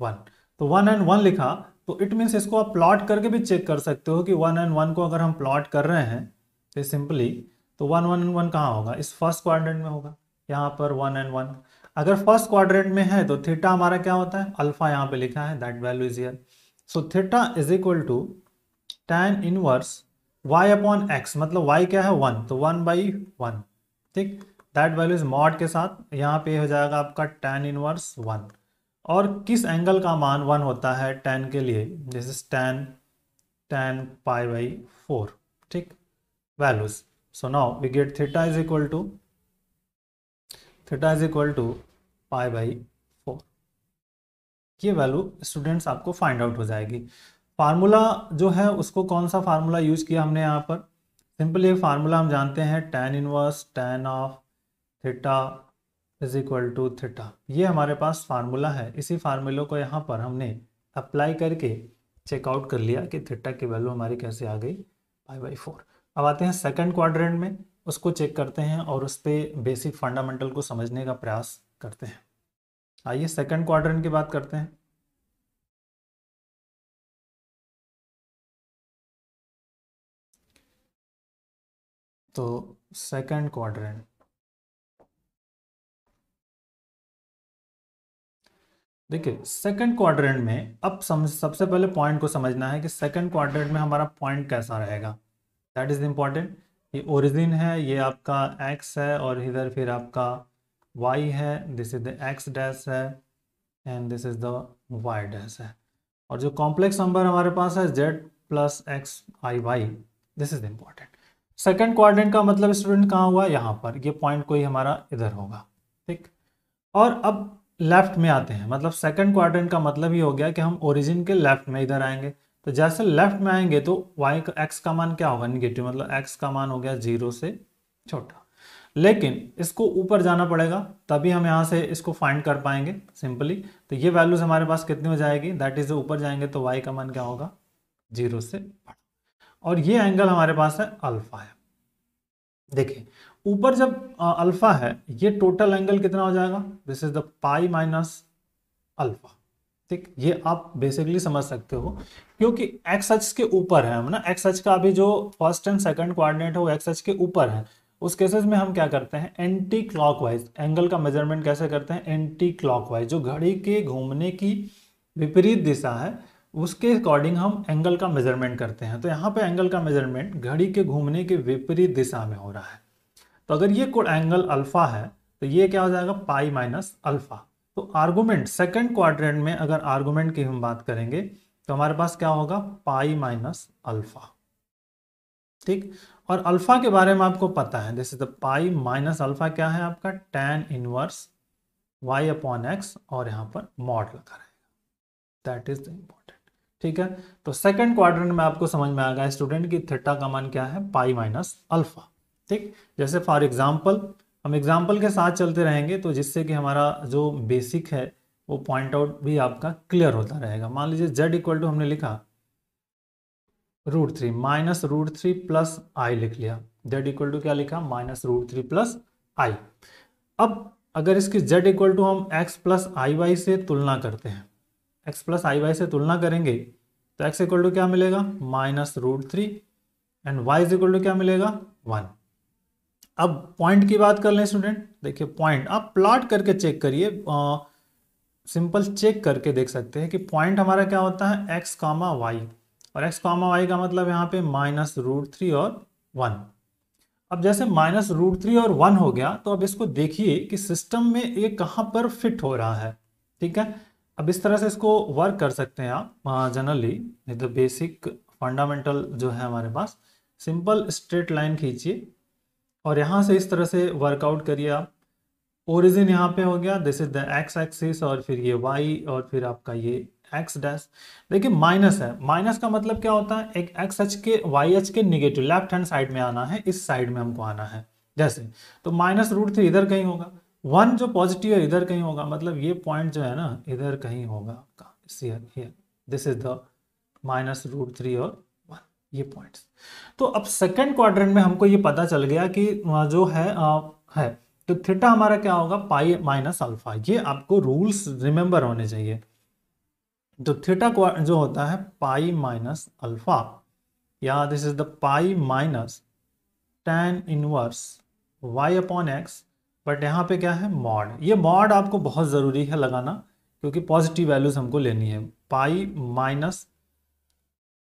वन तो वन एंड वन लिखा तो इट मीन्स इसको आप प्लॉट करके भी चेक कर सकते हो कि वन एंड वन को अगर हम प्लॉट कर रहे हैं तो सिंपली तो वन वन एंड वन कहाँ होगा इस फर्स्ट क्वाड्रेंट में होगा यहाँ पर वन एंड वन अगर फर्स्ट क्वाड्रेंट में है तो थीटा हमारा क्या होता है अल्फा यहाँ पे लिखा है that value is here so theta is equal to tan inverse y upon x मतलब वाई क्या है वन तो वन बाई वन ठीक दैट वैल्यू इज मॉड के साथ यहाँ पे हो जाएगा आपका टेन इनवर्स वन और किस एंगल का मान वन होता है टेन के लिए this is tan tan pi by four ठीक values so now we get theta is equal to theta is equal to pi by four ये वैल्यू स्टूडेंट्स आपको फाइंड आउट हो जाएगी फार्मूला जो है उसको कौन सा फार्मूला यूज किया हमने यहाँ पर सिंपल ये फार्मूला हम जानते हैं tan inverse tan of theta is equal to theta ये हमारे पास फार्मूला है इसी फार्मूले को यहाँ पर हमने अप्लाई करके चेकआउट कर लिया कि थीटा की वैल्यू हमारी कैसे आ गई फाइव बाई फोर अब आते हैं सेकंड क्वाड्रेंट में उसको चेक करते हैं और उस पर बेसिक फंडामेंटल को समझने का प्रयास करते हैं आइए सेकंड क्वाड्रेंट की बात करते हैं तो सेकंड क्वाड्रेंट देखिए सेकंड क्वाड्रेंट में अब समझ सबसे पहले पॉइंट को समझना है कि सेकंड क्वाड्रेंट में हमारा पॉइंट कैसा रहेगा दैट इज इंपॉर्टेंट ये ओरिजिन है ये आपका एक्स है और इधर फिर आपका वाई है this is the x dash है and this is the y dash है और जो कॉम्प्लेक्स नंबर हमारे पास है z plus x i y this is important second quadrant का मतलब स्टूडेंट कहाँ हुआ यहाँ पर ये पॉइंट कोई हमारा इधर होगा ठीक और अब लेफ्ट में आते हैं मतलब सेकेंड क्वाड्रेंट का मतलब ये हो गया कि हम ओरिजिन के लेफ्ट में इधर आएंगे तो जैसे लेफ्ट में आएंगे तो वाई का एक्स का मान क्या होगा निगेटिव मतलब एक्स का मान हो गया जीरो से छोटा लेकिन इसको ऊपर जाना पड़ेगा तभी हम यहाँ से इसको फाइंड कर पाएंगे सिंपली तो ये वैल्यूज हमारे पास कितनी हो जाएगी दैट इज ऊपर जाएंगे तो वाई का मान क्या होगा जीरो से बड़ा और ये एंगल हमारे पास है अल्फ़ा है देखिए ऊपर जब अल्फ़ा है ये टोटल एंगल कितना हो जाएगा this is the pi minus alpha ठीक ये आप बेसिकली समझ सकते हो क्योंकि एक्स एच के ऊपर है हम ना एक्स एच का अभी जो फर्स्ट एंड सेकंड कोऑर्डिनेट है वो एक्स एच के ऊपर है उस केसेस में हम क्या करते हैं एंटी क्लॉकवाइज एंगल का मेजरमेंट कैसे करते हैं एंटी क्लॉकवाइज जो घड़ी के घूमने की विपरीत दिशा है उसके अकॉर्डिंग हम एंगल का मेजरमेंट करते हैं तो यहाँ पे एंगल का मेजरमेंट घड़ी के घूमने के विपरीत दिशा में हो रहा है तो अगर ये कोड एंगल अल्फा है तो ये क्या हो जाएगा पाई माइनस अल्फा तो आर्गूमेंट सेकेंड क्वाड्रेंट में अगर आर्गूमेंट की हम बात करेंगे तो हमारे पास क्या होगा पाई माइनस अल्फा ठीक और अल्फा के बारे में आपको पता है जैसे तो पाई माइनस अल्फा क्या है आपका tan inverse y upon x और यहां पर मॉड लगा रहेगा दैट इज द इम्पोर्टेंट ठीक है तो सेकंड क्वार्टर में आपको समझ में आ गया स्टूडेंट की थीटा का मान क्या है पाई माइनस अल्फा ठीक जैसे फॉर एग्जाम्पल हम एग्जाम्पल के साथ चलते रहेंगे तो जिससे कि हमारा जो बेसिक है वो पॉइंट आउट भी आपका क्लियर होता रहेगा मान लीजिए जेड इक्वल टू हमने लिखा root three minus root three plus i लिख लिया जेड इक्वल टू क्या लिखा minus root three plus i अब अगर इसकी जेड इक्वल टू हम एक्स प्लस आई वाई से तुलना करते हैं एक्स प्लस आई वाई से तुलना करेंगे तो एक्स इक्वल टू क्या मिलेगा minus root three and Y is equal to क्या मिलेगा वन अब पॉइंट की बात कर लें स्टूडेंट देखिए पॉइंट आप प्लॉट करके चेक करिए सिंपल चेक करके देख सकते हैं कि पॉइंट हमारा क्या होता है एक्स कामा वाई और एक्स कामा वाई का मतलब यहाँ पे माइनस रूट थ्री और वन अब जैसे माइनस रूट थ्री और वन हो गया तो अब इसको देखिए कि सिस्टम में ये कहाँ पर फिट हो रहा है ठीक है अब इस तरह से इसको वर्क कर सकते हैं आप जनरली द बेसिक फंडामेंटल जो है हमारे पास सिंपल स्ट्रेट लाइन खींचिए और यहाँ से इस तरह से वर्कआउट करिए आप ओरिजिन यहाँ पे हो गया this is the x axis और फिर ये वाई और फिर आपका ये एक्स डैश देखिए माइनस है माइनस का मतलब क्या होता है एक एक्स एच के वाई एच के निगेटिव लेफ्ट हैंड साइड में आना है इस साइड में हमको आना है जैसे तो माइनस रूट थ्री इधर कहीं होगा वन जो पॉजिटिव है इधर कहीं होगा मतलब ये पॉइंट जो है ना इधर कहीं होगा आपका this is the minus root three और वन ये पॉइंट्स तो अब सेकेंड क्वाड्रेंट में हमको ये पता चल गया कि जो है आ, है तो थीटा हमारा क्या होगा पाई माइनस अल्फा ये आपको रूल्स रिमेंबर होने चाहिए तो थीटा जो होता है पाई माइनस अल्फा या this is the pi minus tan inverse y upon x but यहाँ पे क्या है मॉड ये मॉड आपको बहुत ज़रूरी है लगाना क्योंकि पॉजिटिव वैल्यूज हमको लेनी है pi minus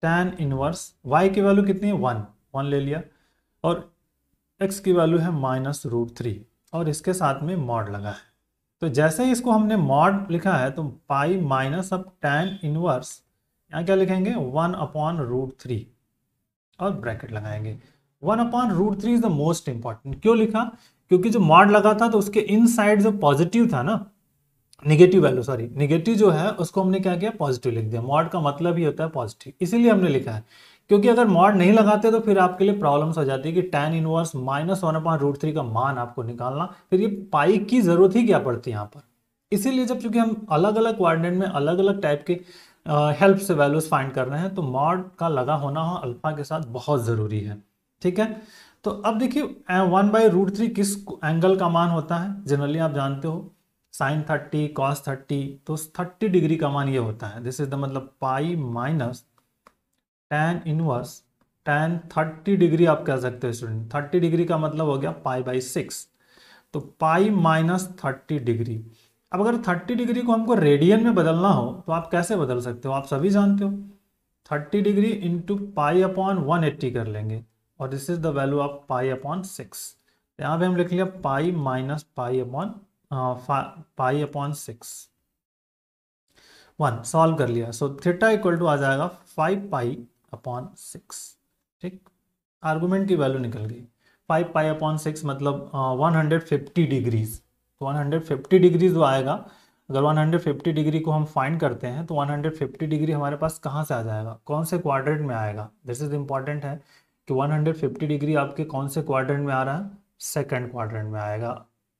tan inverse y की वैल्यू कितनी है वन वन ले लिया और एक्स की वैल्यू है माइनस रूट थ्री और इसके साथ में मॉड लगा है तो जैसे ही इसको हमने मॉड लिखा है तो पाई माइनस अब टेन इनवर्स यहाँ क्या लिखेंगे वन अपॉन रूट थ्री और ब्रैकेट लगाएंगे one upon root three is the most important क्यों लिखा क्योंकि जो मॉड लगा था तो उसके साइड जो पॉजिटिव था ना निगेटिव वैल्यू सॉरी निगेटिव जो है उसको हमने क्या किया पॉजिटिव लिख दिया मॉड का मतलब ही होता है पॉजिटिव इसीलिए हमने लिखा है क्योंकि अगर मॉड नहीं लगाते तो फिर आपके लिए प्रॉब्लम्स हो जाती है कि tan inverse minus one upon root three का मान आपको निकालना फिर ये पाई की जरूरत ही क्या पड़ती है यहाँ पर इसीलिए जब चूंकि हम अलग अलग कोऑर्डिनेट में अलग अलग टाइप के हेल्प से वैल्यूज फाइंड कर रहे हैं तो मॉड का लगा होना हो अल्फा के साथ बहुत ज़रूरी है ठीक है तो अब देखिए वन बाई रूट थ्री किस एंगल का मान होता है जनरली आप जानते हो साइन थर्टी कॉस थर्टी तो थर्टी डिग्री का मान ये होता है दिस इज द मतलब pi minus tan inverse tan thirty degree आप कह सकते हो स्टूडेंट थर्टी डिग्री का मतलब हो गया पाई बाई सिक्स तो पाई माइनस थर्टी डिग्री अब अगर थर्टी डिग्री को हमको रेडियन में बदलना हो तो आप कैसे बदल सकते हो आप सभी जानते हो thirty degree into pi upon one eighty कर लेंगे और this is the value of pi upon six यहाँ पे हम लिख लिया pi minus pi upon pi upon six one solve कर लिया सो थीटा इक्वल टू आ जाएगा फाइव पाई अपॉन सिक्स ठीक आर्गुमेंट की वैल्यू निकल गई फाइव पाई अपॉन सिक्स मतलब one hundred fifty degrees one hundred fifty degrees वो आएगा अगर वन हंड्रेड फिफ्टी डिग्री को हम फाइंड करते हैं तो वन हंड्रेड फिफ्टी डिग्री हमारे पास कहाँ से आ जाएगा कौन से क्वाड्रेंट में आएगा दिस इज इंपॉर्टेंट है कि 150 डिग्री आपके कौन से क्वाड्रेंट में आ रहा है सेकंड क्वाड्रेंट में आएगा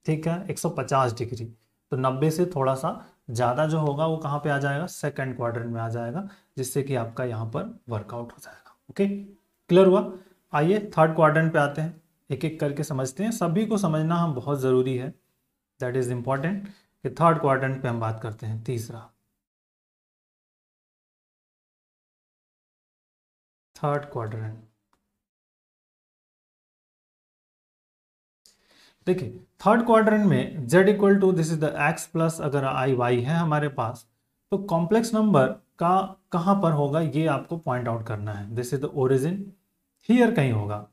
ठीक है 150 डिग्री तो 90 से थोड़ा सा ज़्यादा जो होगा वो कहाँ पे आ जाएगा सेकंड क्वाड्रेंट में आ जाएगा जिससे कि आपका यहाँ पर वर्कआउट हो जाएगा ओके क्लियर हुआ आइए थर्ड क्वाड्रेंट पे आते हैं एक एक करके समझते हैं सभी को समझना हम बहुत ज़रूरी है दैट इज़ इम्पॉर्टेंट कि थर्ड क्वाड्रेंट पे हम बात करते हैं तीसरा थर्ड क्वाड्रेंट देखिए थर्ड क्वाड्रेंट में z equal to this is the x plus अगर आई वाई है हमारे पास तो कॉम्प्लेक्स नंबर का कहाँ पर होगा ये आपको पॉइंट आउट करना है this is the origin here कहीं होगा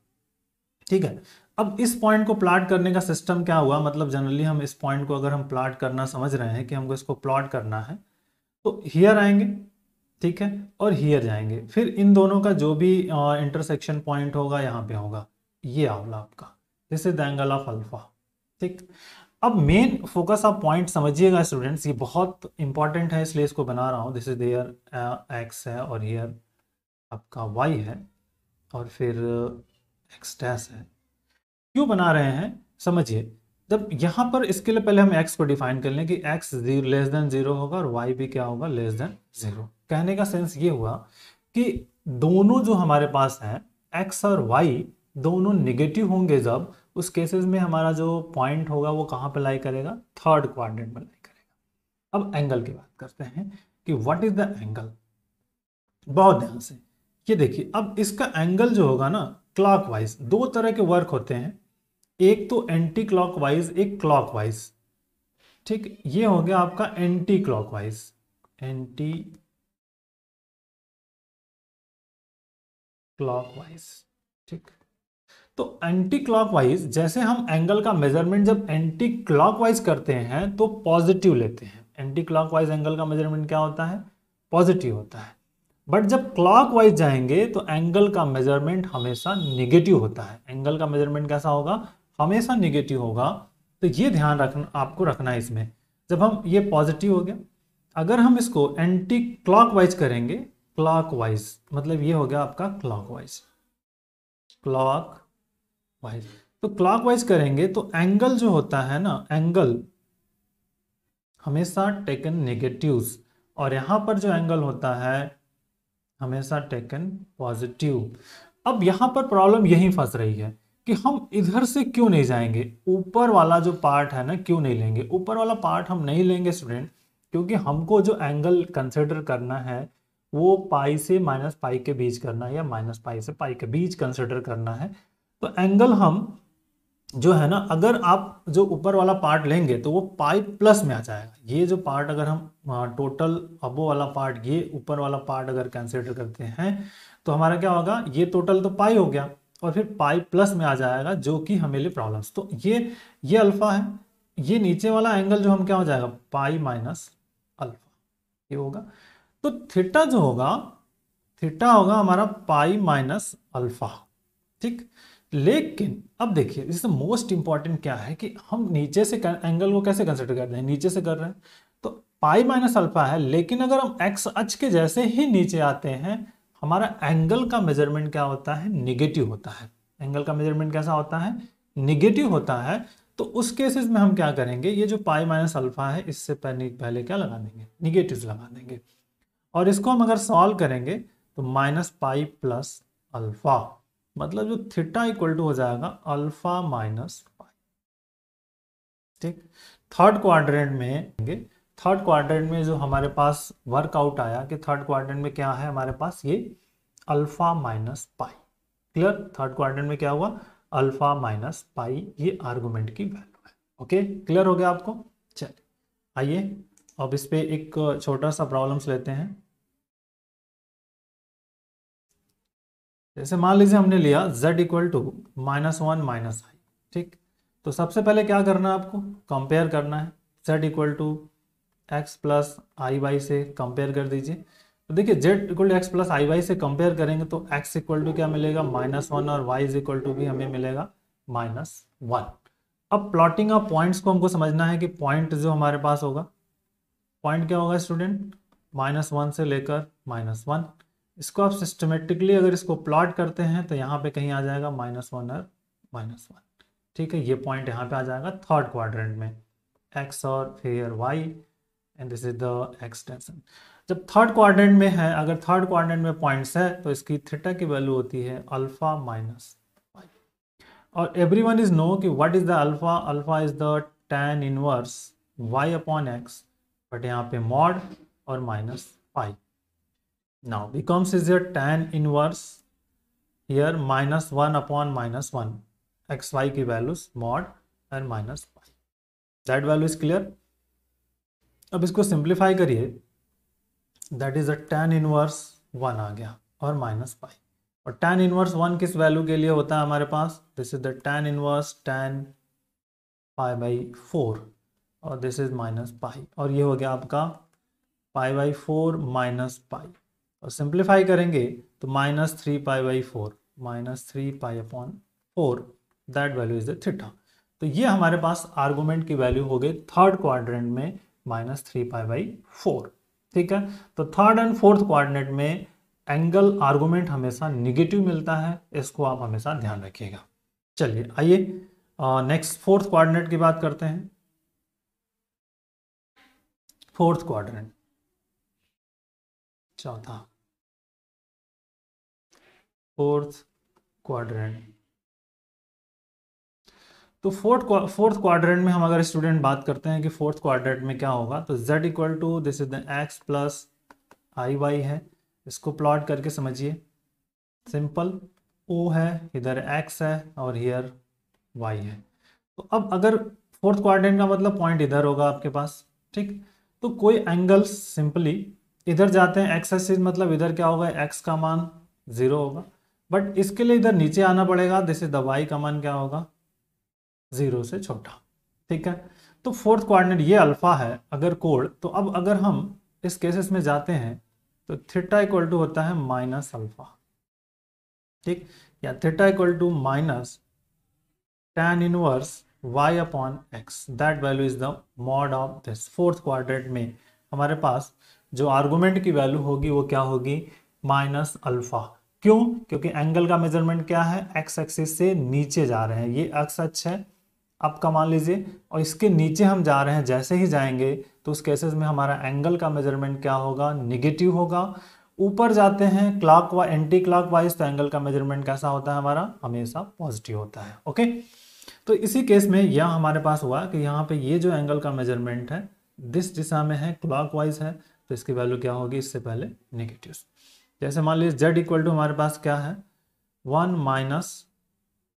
ठीक है अब इस पॉइंट को प्लाट करने का सिस्टम क्या हुआ मतलब जनरली हम इस पॉइंट को अगर हम प्लाट करना समझ रहे हैं कि हमको इसको प्लॉट करना है तो हियर आएंगे ठीक है और हियर जाएंगे फिर इन दोनों का जो भी इंटरसेक्शन पॉइंट होगा यहाँ पे होगा ये आवला आपका this is the angle of alpha ठीक अब मेन फोकस आप पॉइंट समझिएगा स्टूडेंट्स ये बहुत इंपॉर्टेंट है इसलिए इसको बना रहा हूँ दिस इज देयर एक्स है और हेयर आपका वाई है और फिर एक्स uh, डैश है क्यों बना रहे हैं समझिए जब यहाँ पर इसके लिए पहले हम एक्स को डिफाइन कर लें कि एक्स लेस देन जीरो होगा और वाई भी क्या होगा लेस देन जीरो कहने का सेंस ये हुआ कि दोनों जो हमारे पास हैं एक्स और वाई दोनों निगेटिव होंगे जब उस केसेस में हमारा जो पॉइंट होगा वो कहाँ पर लाई करेगा थर्ड क्वारेंट में लाई करेगा अब एंगल की बात करते हैं कि वट इज द एंगल बहुत ध्यान से ये देखिए अब इसका एंगल जो होगा ना क्लॉकवाइज दो तरह के वर्क होते हैं एक तो एंटी क्लॉकवाइज एक क्लॉकवाइज ठीक ये हो गया आपका एंटी क्लॉकवाइज एंटी क्लॉकवाइज ठीक तो एंटी क्लॉकवाइज जैसे हम एंगल का मेजरमेंट जब एंटी क्लॉकवाइज करते हैं तो पॉजिटिव लेते हैं एंटी क्लॉकवाइज एंगल का मेजरमेंट क्या होता है पॉजिटिव होता है बट जब क्लॉकवाइज जाएंगे तो एंगल का मेजरमेंट हमेशा निगेटिव होता है एंगल का मेजरमेंट कैसा होगा हमेशा निगेटिव होगा तो ये ध्यान रखना आपको रखना है इसमें जब हम ये पॉजिटिव हो गया अगर हम इसको एंटी क्लॉकवाइज करेंगे क्लॉकवाइज मतलब ये हो गया आपका क्लॉकवाइज क्लॉक वाइज तो वाइज करेंगे तो एंगल जो होता है ना एंगल हमेशा टेकन नेगेटिव्स और यहाँ पर जो एंगल होता है हमेशा टेकन पॉजिटिव अब यहाँ पर प्रॉब्लम यही फंस रही है कि हम इधर से क्यों नहीं जाएंगे ऊपर वाला जो पार्ट है ना क्यों नहीं लेंगे ऊपर वाला पार्ट हम नहीं लेंगे स्टूडेंट क्योंकि हमको जो एंगल कंसिडर करना है वो पाई से माइनस पाई के बीच करना है या माइनस पाई से पाई के बीच कंसिडर करना है तो एंगल हम जो है ना अगर आप जो ऊपर वाला पार्ट लेंगे तो वो पाई प्लस में आ जाएगा ये जो पार्ट अगर हम टोटल हाँ, अबो वाला पार्ट ये ऊपर वाला पार्ट अगर कंसिडर करते हैं तो हमारा क्या होगा ये टोटल तो पाई हो गया और फिर पाई प्लस में आ जाएगा जो कि हमें लिए प्रॉब्लम्स तो ये ये अल्फ़ा है ये नीचे वाला एंगल जो हम क्या हो जाएगा पाई माइनस अल्फ़ा ये होगा तो थीटा जो होगा थीटा होगा हमारा पाई माइनस अल्फ़ा ठीक लेकिन अब देखिए इसमें मोस्ट इंपॉर्टेंट क्या है कि हम नीचे से कर, एंगल को कैसे कंसिडर कर रहे हैं नीचे से कर रहे हैं तो पाई माइनस अल्फा है लेकिन अगर हम एक्स अच के जैसे ही नीचे आते हैं हमारा एंगल का मेजरमेंट क्या होता है निगेटिव होता है एंगल का मेजरमेंट कैसा होता है निगेटिव होता है तो उस केसेस में हम क्या करेंगे ये जो पाई माइनस अल्फा है इससे पहले पहले क्या लगा देंगे निगेटिव लगा देंगे और इसको हम अगर सॉल्व करेंगे तो माइनस पाई प्लस अल्फा मतलब जो थीटा इक्वल टू हो जाएगा अल्फा माइनस पाई ठीक थर्ड क्वाड्रेंट में थर्ड क्वाड्रेंट में जो हमारे पास वर्कआउट आया कि थर्ड क्वाड्रेंट में क्या है हमारे पास ये alpha minus pi clear third quadrant में क्या हुआ अल्फा माइनस पाई ये आर्गूमेंट की वैल्यू है ओके क्लियर हो गया आपको चलिए आइए अब इस पर एक छोटा सा प्रॉब्लम्स लेते हैं जैसे मान लीजिए हमने लिया z equal to minus one minus i ठीक तो सबसे पहले क्या करना है आपको कंपेयर करना है z equal to x plus I Y से कंपेयर कर दीजिए तो देखिए z equal to x plus I Y से कंपेयर करेंगे तो x इक्वल टू क्या मिलेगा माइनस वन और y इज इक्वल टू भी हमें मिलेगा माइनस वन अब प्लॉटिंग ऑफ पॉइंट्स को हमको समझना है कि पॉइंट जो हमारे पास होगा पॉइंट क्या होगा स्टूडेंट माइनस वन से लेकर माइनस वन इसको आप सिस्टमेटिकली अगर इसको प्लॉट करते हैं तो यहाँ पे कहीं आ जाएगा माइनस वन और माइनस वन ठीक है ये पॉइंट यहाँ पे आ जाएगा थर्ड क्वाड्रेंट में एक्स और फेयर y and this is the extension जब थर्ड क्वाड्रेंट में है अगर थर्ड क्वाड्रेंट में पॉइंट्स है तो इसकी थीटा की वैल्यू होती है अल्फा माइनस और एवरी वन इज नो कि what is the alpha alpha is the tan inverse y upon x but यहाँ पे मॉड और minus five now becomes is your tan inverse here minus 1 upon minus 1 xy की values mod and minus y that value is clear अब इसको simplify करिए that is a tan inverse one आ गया और माइनस वाई और tan inverse one किस value के लिए होता है हमारे पास this is the tan inverse tan pi by four और दिस इज माइनस पाई और ये हो गया आपका pi by four minus pi और सिंप्लीफाई करेंगे तो minus three pi by four minus three pi upon four that value is the theta तो ये हमारे पास आर्गूमेंट की वैल्यू हो गई थर्ड क्वाड्रेंट में minus three pi by four ठीक है तो थर्ड एंड फोर्थ क्वाड्रेंट में एंगल आर्गूमेंट हमेशा निगेटिव मिलता है इसको आप हमेशा ध्यान रखिएगा चलिए आइए नेक्स्ट फोर्थ क्वाड्रेंट की बात करते हैं फोर्थ क्वाड्रेंट चौथा फोर्थ क्वाड्रेंट तो फोर्थ फोर्थ क्वाड्रेंट में हम अगर स्टूडेंट बात करते हैं कि फोर्थ क्वाड्रेंट में क्या होगा तो z equal to this is the x plus I y है इसको प्लॉट करके समझिए सिंपल ओ है इधर एक्स है और हियर वाई है तो अब अगर फोर्थ क्वाड्रेंट का मतलब पॉइंट इधर होगा आपके पास ठीक तो कोई एंगल सिंपली इधर जाते हैं एक्स मतलब इधर क्या होगा एक्स का मान ज़ीरो होगा बट इसके लिए इधर नीचे आना पड़ेगा दिस इज द वाई का मान क्या होगा जीरो से छोटा ठीक है तो फोर्थ क्वारनेट ये अल्फा है अगर कोड तो अब अगर हम इस केसेस में जाते हैं तो थिट्टा इक्वल टू होता है माइनस अल्फा ठीक या theta equal to minus tan inverse y upon x that value is the mod of this fourth quadrant में हमारे पास जो आर्गूमेंट की वैल्यू होगी वो क्या होगी माइनस अल्फा क्यों क्योंकि एंगल का मेजरमेंट क्या है एक्स एक्सिस से नीचे जा रहे हैं ये अक्स अक्ष है का मान लीजिए और इसके नीचे हम जा रहे हैं जैसे ही जाएंगे तो उस केसेस में हमारा एंगल का मेजरमेंट क्या होगा निगेटिव होगा ऊपर जाते हैं क्लॉक व एंटी क्लॉक वाइज तो एंगल का मेजरमेंट कैसा होता है हमारा हमेशा पॉजिटिव होता है ओके तो इसी केस में यह हमारे पास हुआ कि यहाँ पे ये जो एंगल का मेजरमेंट है दिस दिशा में है क्लॉक वाइज है तो इसकी वैल्यू क्या होगी इससे पहले निगेटिव जैसे मान लीजिए जेड इक्वल टू हमारे पास क्या है one minus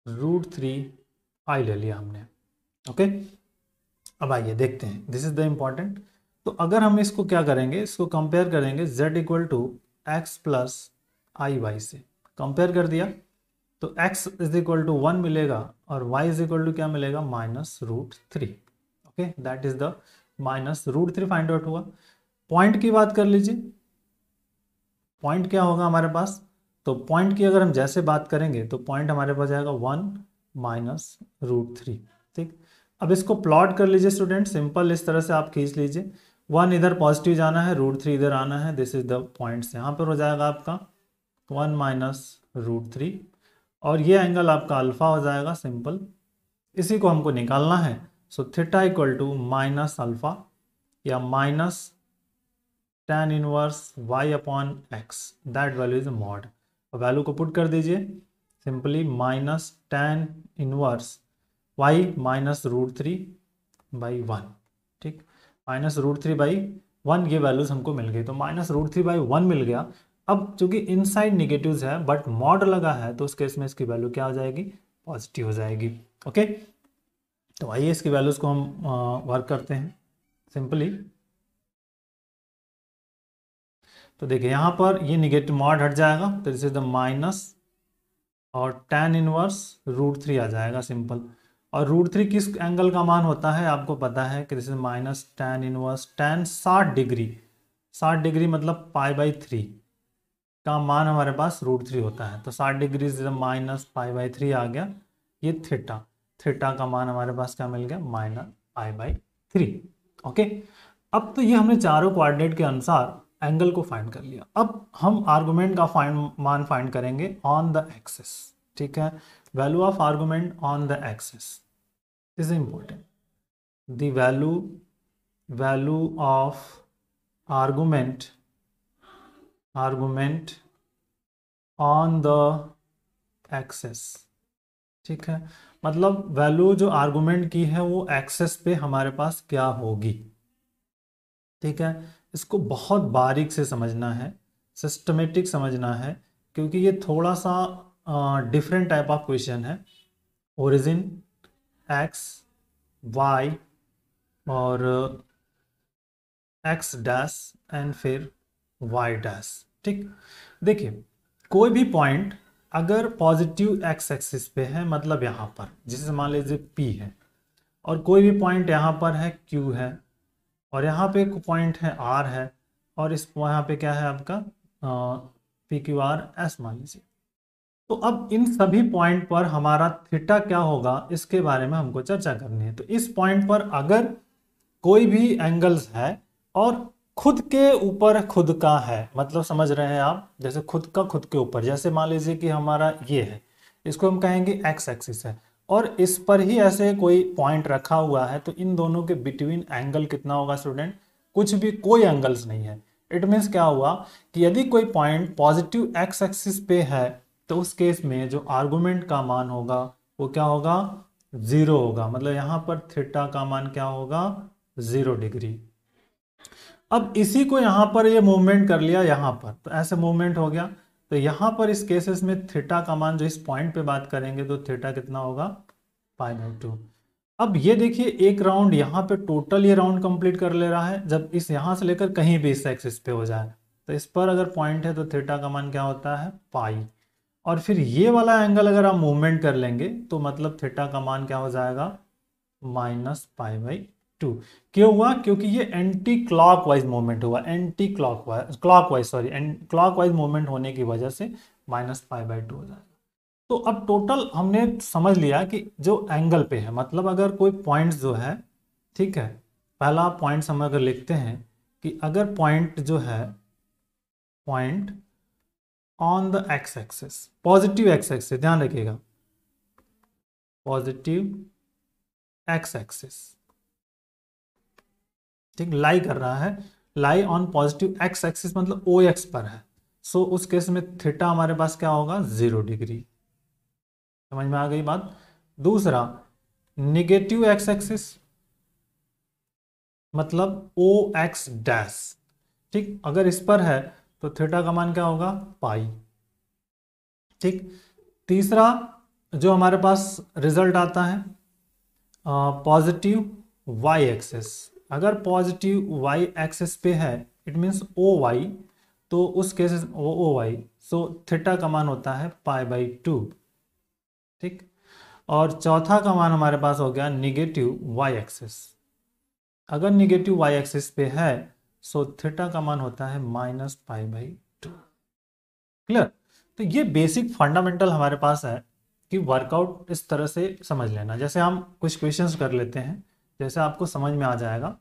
root three i ले लिया हमने ओके अब आइए देखते हैं दिस इज द इम्पॉर्टेंट तो अगर हम इसको क्या करेंगे इसको कंपेयर करेंगे z equal to x plus I Y से कंपेयर कर दिया तो x is equal to one मिलेगा और वाई इज इक्वल टू क्या मिलेगा minus root three okay that is the minus root three find out हुआ पॉइंट की बात कर लीजिए पॉइंट क्या होगा हमारे पास तो पॉइंट की अगर हम जैसे बात करेंगे तो पॉइंट हमारे पास जाएगा वन माइनस रूट थ्री ठीक अब इसको प्लॉट कर लीजिए स्टूडेंट सिंपल इस तरह से आप खींच लीजिए वन इधर पॉजिटिव जाना है रूट थ्री इधर आना है दिस इज द पॉइंट यहाँ पर हो जाएगा आपका वन माइनस रूट थ्री और ये एंगल आपका अल्फा हो जाएगा सिंपल इसी को हमको निकालना है so theta equal to minus alpha या minus tan inverse y upon x that value is mod और वैल्यू को पुट कर दीजिए simply minus tan inverse y minus root three by one ठीक minus root three by one ये values हमको मिल गई तो minus root three by one मिल गया अब चूंकि इनसाइड निगेटिव है बट मॉड लगा है तो उस केस में इसकी वैल्यू क्या हो जाएगी पॉजिटिव हो जाएगी ओके तो आइए इसकी वैल्यूज़ को हम वर्क करते हैं सिंपली तो देखिए यहाँ पर ये निगेटिव मॉड हट जाएगा तो दिस इज द माइनस और टेन इनवर्स रूट थ्री आ जाएगा सिंपल और रूट थ्री किस एंगल का मान होता है आपको पता है कि this is minus tan inverse tan साठ डिग्री साठ डिग्री मतलब पाई बाई थ्री का मान हमारे पास रूट थ्री होता है तो साठ degree is minus pi by three आ गया ये थीटा थीटा का मान हमारे पास क्या मिल गया minus pi by three okay अब तो ये हमने चारों कोऑर्डिनेट के अनुसार एंगल को फाइंड कर लिया अब हम आर्गूमेंट का फाइंड मान फाइंड करेंगे ऑन द एक्सेस ठीक है value of argument on the axis is important the value value of argument argument on the axis ठीक है मतलब वैल्यू जो आर्गूमेंट की है वो एक्सेस पे हमारे पास क्या होगी ठीक है इसको बहुत बारीक से समझना है सिस्टमेटिक समझना है क्योंकि ये थोड़ा सा डिफरेंट टाइप ऑफ क्वेश्चन है ओरिजिन एक्स वाई और एक्स डैश एंड फिर वाई डैश ठीक देखिए कोई भी पॉइंट अगर पॉजिटिव एक्स एक्सिस पे है मतलब यहाँ पर जिसे मान लीजिए पी है और कोई भी पॉइंट यहाँ पर है क्यू है और यहाँ पे एक पॉइंट है आर है और इस यहाँ पे क्या है आपका पी क्यू आर एस मान लीजिए तो अब इन सभी पॉइंट पर हमारा थीटा क्या होगा इसके बारे में हमको चर्चा करनी है तो इस पॉइंट पर अगर कोई भी एंगल्स है और खुद के ऊपर खुद का है मतलब समझ रहे हैं आप जैसे खुद का खुद के ऊपर जैसे मान लीजिए कि हमारा ये है इसको हम कहेंगे एक्स एक्सिस है और इस पर ही ऐसे कोई पॉइंट रखा हुआ है तो इन दोनों के बिटवीन एंगल कितना होगा स्टूडेंट कुछ भी कोई एंगल्स नहीं है इट मीन्स क्या हुआ कि यदि कोई पॉइंट पॉजिटिव एक्स एक्सिस पे है तो उस केस में जो आर्गूमेंट का मान होगा वो क्या होगा ज़ीरो होगा मतलब यहाँ पर थीटा का मान क्या होगा ज़ीरो डिग्री अब इसी को यहाँ पर ये यह मूवमेंट कर लिया यहाँ पर तो ऐसे मूवमेंट हो गया तो यहाँ पर इस केसेस में थीटा का मान जो इस पॉइंट पे बात करेंगे तो थीटा कितना होगा पाई बाई टू अब ये देखिए एक राउंड यहाँ पे टोटल ये राउंड कंप्लीट कर ले रहा है जब इस यहां से लेकर कहीं भी इस एक्सिस पे हो जाए तो इस पर अगर पॉइंट है तो थीटा का मान क्या होता है पाई और फिर ये वाला एंगल अगर आप मूवमेंट कर लेंगे तो मतलब थीटा का मान क्या हो जाएगा माइनस पाई बाई टू क्यों हुआ क्योंकि ये एंटी क्लॉक वाइज मोवमेंट हुआ anti clockwise clockwise sorry clockwise movement होने की वजह से माइनस फाइव बाई टू हो जाएगा तो अब टोटल हमने समझ लिया कि जो एंगल पे है मतलब अगर कोई पॉइंट जो है ठीक है पहला पॉइंट हम अगर लिखते हैं कि अगर पॉइंट जो है point on the x axis positive x axis ध्यान रखिएगा पॉजिटिव एक्स एक्सेस ठीक लाई कर रहा है lie on positive x axis मतलब ओ एक्स पर है सो so, उस केस में थीटा हमारे पास क्या होगा जीरो डिग्री समझ में आ गई बात दूसरा निगेटिव एक्स एक्सिस मतलब ओ एक्स डैश ठीक अगर इस पर है तो थीटा का मान क्या होगा पाई ठीक तीसरा जो हमारे पास रिजल्ट आता है पॉजिटिव वाई एक्सेस अगर पॉजिटिव वाई एक्सेस पे है इट मीन्स ओ वाई तो उस cases O O y so theta का मान होता है पाई बाई टू ठीक और चौथा का मान हमारे पास हो गया निगेटिव वाई एक्सेस अगर निगेटिव वाई एक्सेस पे है सो थीटा का मान होता है minus pi by two clear तो ये बेसिक फंडामेंटल हमारे पास है कि वर्कआउट इस तरह से समझ लेना जैसे हम कुछ क्वेश्चंस कर लेते हैं जैसे आपको समझ में आ जाएगा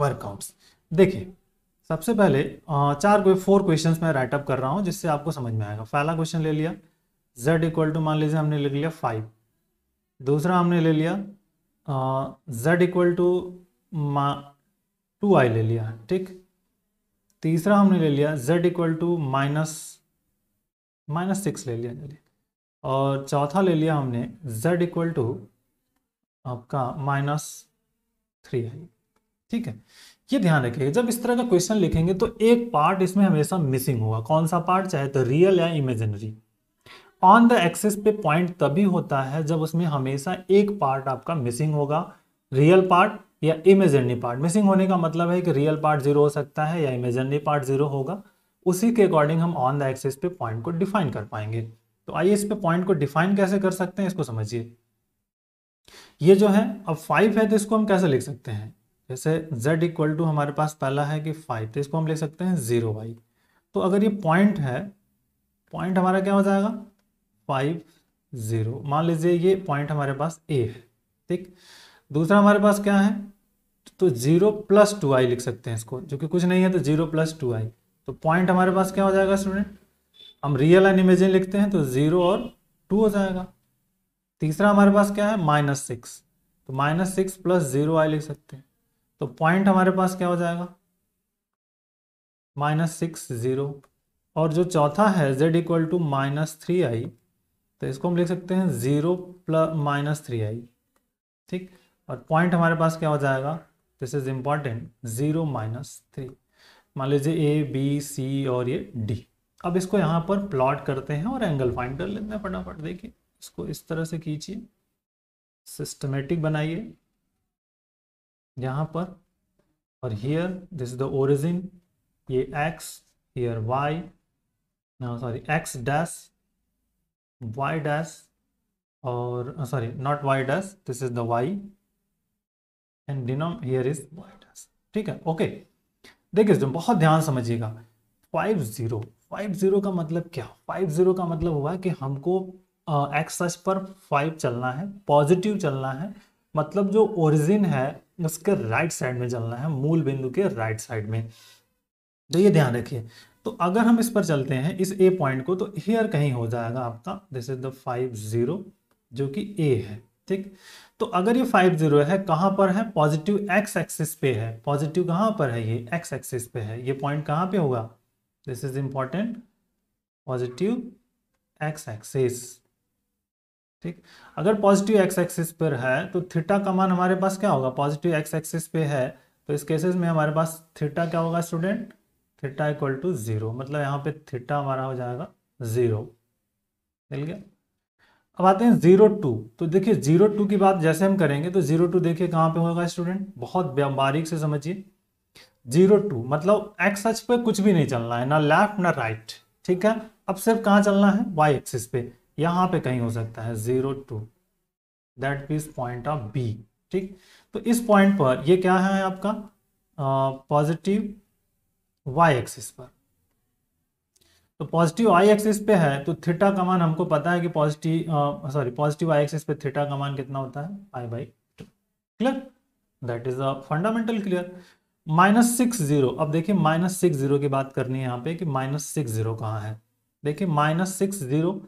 वर्कआउट्स देखिए सबसे पहले चार फोर क्वेश्चंस मैं राइटअप कर रहा हूँ जिससे आपको समझ में आएगा पहला क्वेश्चन ले लिया z इक्वल टू मान लीजिए हमने ले लिया फाइव दूसरा हमने ले लिया z इक्वल टू मा टू आई ले लिया ठीक तीसरा हमने ले लिया z equal to minus minus six ले लिया चलिए और चौथा ले लिया हमने z इक्वल टू आपका माइनस थ्री आई ठीक है ये ध्यान रखिएगा जब इस तरह का क्वेश्चन लिखेंगे तो एक पार्ट इसमें हमेशा मिसिंग होगा कौन सा पार्ट चाहे तो रियल या इमेजिनरी ऑन द एक्सेस पे पॉइंट तभी होता है जब उसमें हमेशा एक पार्ट आपका मिसिंग होगा रियल पार्ट या इमेजनरी पार्ट मिसिंग होने का मतलब है कि रियल पार्ट जीरो हो सकता है या इमेजनरी पार्ट जीरो होगा उसी के अकॉर्डिंग हम ऑन द एक्सेस पे पॉइंट को डिफाइन कर पाएंगे तो आइए इस पे पॉइंट को डिफाइन कैसे कर सकते हैं इसको समझिए ये जो है अब फाइव है तो इसको हम कैसे लिख सकते हैं जैसे z इक्वल टू हमारे पास पहला है कि फाइव तो इसको हम ले सकते हैं जीरो वाई तो अगर ये पॉइंट है पॉइंट हमारा क्या हो जाएगा फाइव ज़ीरो मान लीजिए ये पॉइंट हमारे पास ए है ठीक दूसरा हमारे पास क्या है तो जीरो प्लस टू आई लिख सकते हैं इसको जो कि कुछ नहीं है तो जीरो प्लस टू आई तो पॉइंट हमारे पास क्या हो जाएगा स्टूडेंट हम रियल एंड इमेजिन लिखते हैं तो जीरो और टू हो जाएगा तीसरा हमारे पास क्या है माइनस सिक्स तो minus six plus zero i लिख सकते हैं तो पॉइंट हमारे पास क्या हो जाएगा माइनस सिक्स ज़ीरो और जो चौथा है Z equal to minus three i तो इसको हम लिख सकते हैं ज़ीरो प्लस माइनस थ्री आई ठीक और पॉइंट हमारे पास क्या हो जाएगा this is important zero minus three मान लीजिए ए बी सी और ये डी अब इसको यहाँ पर प्लॉट करते हैं और एंगल फाइंड कर लेते हैं फटाफट देखिए इसको इस तरह से कीजिए सिस्टमेटिक बनाइए यहाँ पर और here this is the origin ये x here y sorry x dash y dash और sorry not y dash this is the y and डिनोम हियर इज वाई डैश ठीक है ओके देखिए स्टूडेंट बहुत ध्यान समझिएगा फाइव जीरो फाइव जीरो का मतलब क्या फाइव जीरो का मतलब हुआ कि हमको एक्स uh, एच पर फाइव चलना है पॉजिटिव चलना है मतलब जो ओरिजिन है उसके राइट साइड में चलना है मूल बिंदु के राइट साइड में तो ये ध्यान रखिए तो अगर हम इस पर चलते हैं इस ए पॉइंट को तो हेयर कहीं हो जाएगा आपका this is the five zero जो कि ए है ठीक तो अगर ये फाइव जीरो है कहाँ पर है पॉजिटिव एक्स एक्सिस पे है पॉजिटिव कहाँ पर है ये एक्स एक्सिस पे है ये पॉइंट कहाँ पे होगा this is important positive x axis ठीक अगर पॉजिटिव एक्स एक्सिस पर है तो थीटा का मान हमारे पास क्या होगा पॉजिटिव एक्स एक्सिस पे है तो इस केसेस में हमारे पास थीटा क्या होगा student theta equal to zero मतलब यहाँ पे थीटा हमारा हो जाएगा ज़ीरो मिल गया अब आते हैं ज़ीरो टू तो देखिए ज़ीरो टू की बात जैसे हम करेंगे तो ज़ीरो टू देखिए कहाँ पे होगा स्टूडेंट बहुत बारीक से समझिए जीरो टू मतलब एक्स एच पे कुछ भी नहीं चलना है ना लेफ्ट ना राइट ठीक है अब सिर्फ कहाँ चलना है वाई एक्सिस पे यहाँ पे कहीं हो सकता है zero two that is point of B ठीक तो इस पॉइंट पर ये क्या है आपका पॉजिटिव वाई एक्सिस पर तो पॉजिटिव आई एक्सिस पे है तो थीटा का मान हमको पता है कि positive sorry positive i axis पे थीटा का मान कितना होता है i by two clear that is a fundamental clear minus six zero अब देखिए माइनस सिक्स जीरो की बात करनी है यहाँ पे कि माइनस सिक्स जीरो कहाँ है देखिए माइनस सिक्स जीरो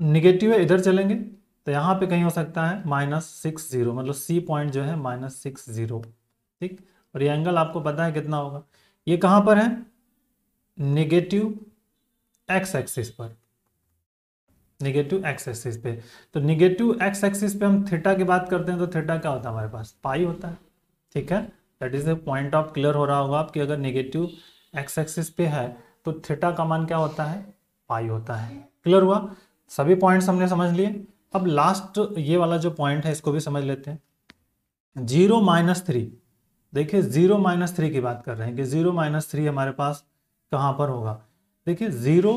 निगेटिव है इधर चलेंगे तो यहाँ पे कहीं हो सकता है माइनस सिक्स जीरो मतलब सी पॉइंट जो है माइनस सिक्स जीरो ठीक और ये एंगल आपको पता है कितना होगा ये कहाँ पर है निगेटिव एक्स एक्सिस पर निगेटिव एक्स एक्सिस पे तो निगेटिव एक्स एक्सिस पे हम थीटा की बात करते हैं तो थीटा क्या होता है हमारे पास पाई होता है ठीक है that is the point of clear हो रहा होगा आपकी अगर निगेटिव एक्स एक्सिस पे है तो थीटा का मान क्या होता है पाई होता है क्लियर हुआ सभी पॉइंट्स हमने समझ लिए अब लास्ट ये वाला जो पॉइंट है इसको भी समझ लेते हैं जीरो माइनस थ्री देखिए जीरो माइनस थ्री की बात कर रहे हैं कि जीरो माइनस थ्री हमारे पास कहां पर होगा देखिए जीरो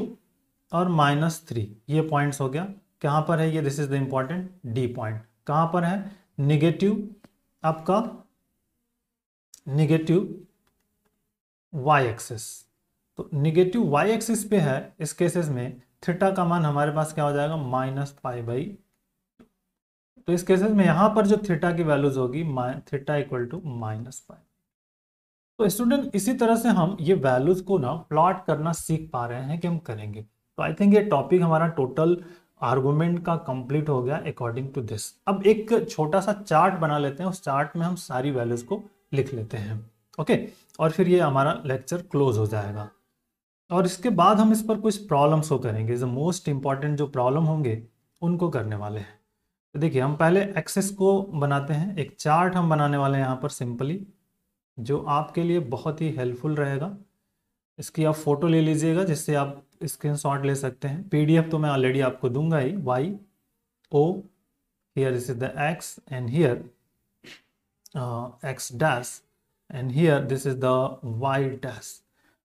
और माइनस थ्री ये पॉइंट्स हो गया कहां पर है ये this is the important D point कहां पर है निगेटिव आपका निगेटिव वाई एक्सिस तो निगेटिव वाई एक्सिस पे है इस केसेस में थीटा का मान हमारे पास क्या हो जाएगा माइनस पाई बाई तो इस केसेस में यहाँ पर जो थीटा की वैल्यूज होगी theta equal to minus pi तो स्टूडेंट इसी तरह से हम ये वैल्यूज को ना प्लॉट करना सीख पा रहे हैं कि हम करेंगे तो आई थिंक ये टॉपिक हमारा टोटल आर्गूमेंट का कंप्लीट हो गया अकॉर्डिंग टू दिस अब एक छोटा सा चार्ट बना लेते हैं उस चार्ट में हम सारी वैल्यूज को लिख लेते हैं ओके और फिर ये हमारा लेक्चर क्लोज हो जाएगा और इसके बाद हम इस पर कुछ प्रॉब्लम्स को करेंगे जो मोस्ट इम्पॉर्टेंट जो प्रॉब्लम होंगे उनको करने वाले हैं तो देखिए हम पहले एक्सेस को बनाते हैं एक चार्ट हम बनाने वाले हैं यहाँ पर सिंपली जो आपके लिए बहुत ही हेल्पफुल रहेगा इसकी आप फ़ोटो ले लीजिएगा जिससे आप शॉट ले सकते हैं पीडीएफ तो मैं ऑलरेडी आपको दूंगा ही y O here this is the x and here x dash and and this is the y dash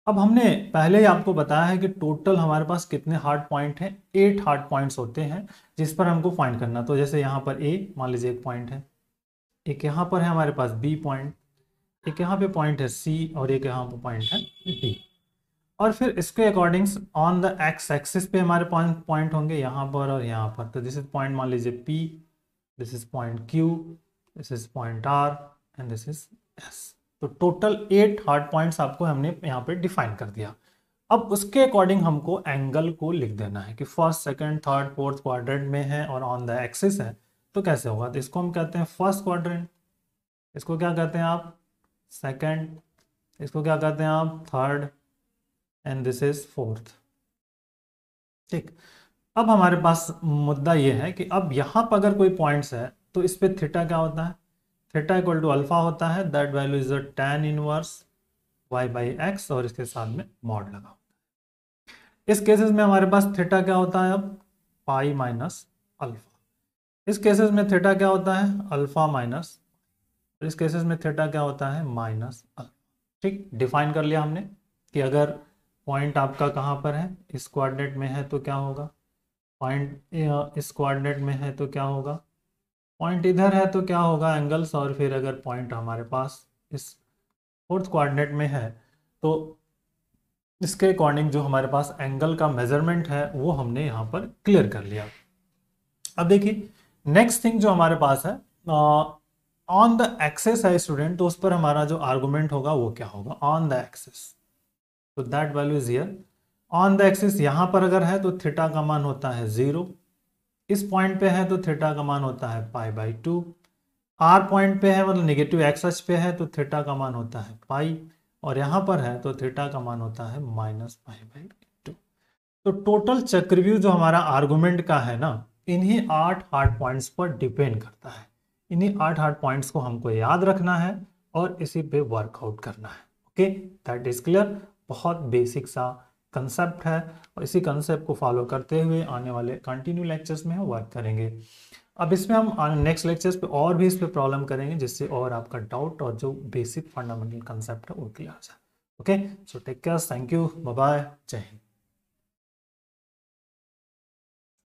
अब हमने पहले ही आपको बताया है कि टोटल हमारे पास कितने हार्ड पॉइंट हैं एट हार्ड पॉइंट्स होते हैं जिस पर हमको फाइंड करना तो जैसे यहाँ पर ए मान लीजिए एक पॉइंट है एक यहाँ पर है हमारे पास बी पॉइंट एक यहाँ पे पॉइंट है सी और एक यहाँ पर पॉइंट है डी और फिर इसके accordings on the x axis पे हमारे पॉइंट होंगे यहाँ पर और यहाँ पर तो दिस इज पॉइंट मान लीजिए P this is point Q this is point R and this is S तो टोटल एट हार्ड पॉइंट्स आपको हमने यहाँ पे डिफाइन कर दिया अब उसके अकॉर्डिंग हमको एंगल को लिख देना है कि first second third fourth quadrant में है और ऑन द एक्सिस है तो कैसे होगा तो इसको हम कहते हैं फर्स्ट क्वाड्रेंट इसको क्या कहते हैं आप सेकंड इसको क्या कहते हैं आप third and this is fourth ठीक अब हमारे पास मुद्दा ये है कि अब यहाँ पर अगर कोई पॉइंट्स है तो इस पर थीटा क्या होता है थीटा इक्वल टू अल्फा होता है that value is the tan inverse y by x और इसके साथ में मॉड लगा होता है इस केसेस में हमारे पास थीटा क्या होता है अब पाई माइनस अल्फा इस केसेस में थीटा क्या होता है अल्फा माइनस इस केसेस में थीटा क्या होता है माइनस अल्फा ठीक डिफाइन कर लिया हमने कि अगर पॉइंट आपका कहाँ पर है इस कोऑर्डिनेट में है तो क्या होगा पॉइंट इस कोऑर्डिनेट में है तो क्या होगा पॉइंट इधर है तो क्या होगा एंगल्स और फिर अगर पॉइंट हमारे पास इस फोर्थ क्वारनेट में है तो इसके अकॉर्डिंग जो हमारे पास एंगल का मेजरमेंट है वो हमने यहाँ पर क्लियर कर लिया अब देखिए नेक्स्ट थिंग जो हमारे पास है ऑन द एक्सेस है स्टूडेंट तो उस पर हमारा जो आर्गूमेंट होगा वो क्या होगा ऑन द एक्सेस तो that value is year on the axis यहाँ पर अगर है तो थीटा का मान होता है ज़ीरो इस पॉइंट पे है तो थीटा का मान होता है pi by two R point पे है मतलब निगेटिव एक्सेस पे है तो थीटा का मान होता है पाई और यहाँ पर है तो थीटा का मान होता है माइनस पाई बाई टू तो टोटल चक्रव्यूह जो हमारा आर्गूमेंट का है ना इन्हीं आठ हार्ड पॉइंट्स पर डिपेंड करता है इन्हीं आठ हार्ड पॉइंट्स को हमको याद रखना है और इसी पे वर्कआउट करना है ओके दैट इज क्लियर बहुत बेसिक सा कंसेप्ट है और इसी कंसेप्ट को फॉलो करते हुए आने वाले कंटिन्यू लेक्चर्स में हम वर्क करेंगे अब इसमें हम नेक्स्ट लेक्चर्स पे और भी इस पर प्रॉब्लम करेंगे जिससे और आपका डाउट और जो बेसिक फंडामेंटल कंसेप्ट है वो क्लियर हो जाए okay so take care thank you bye जय हिंद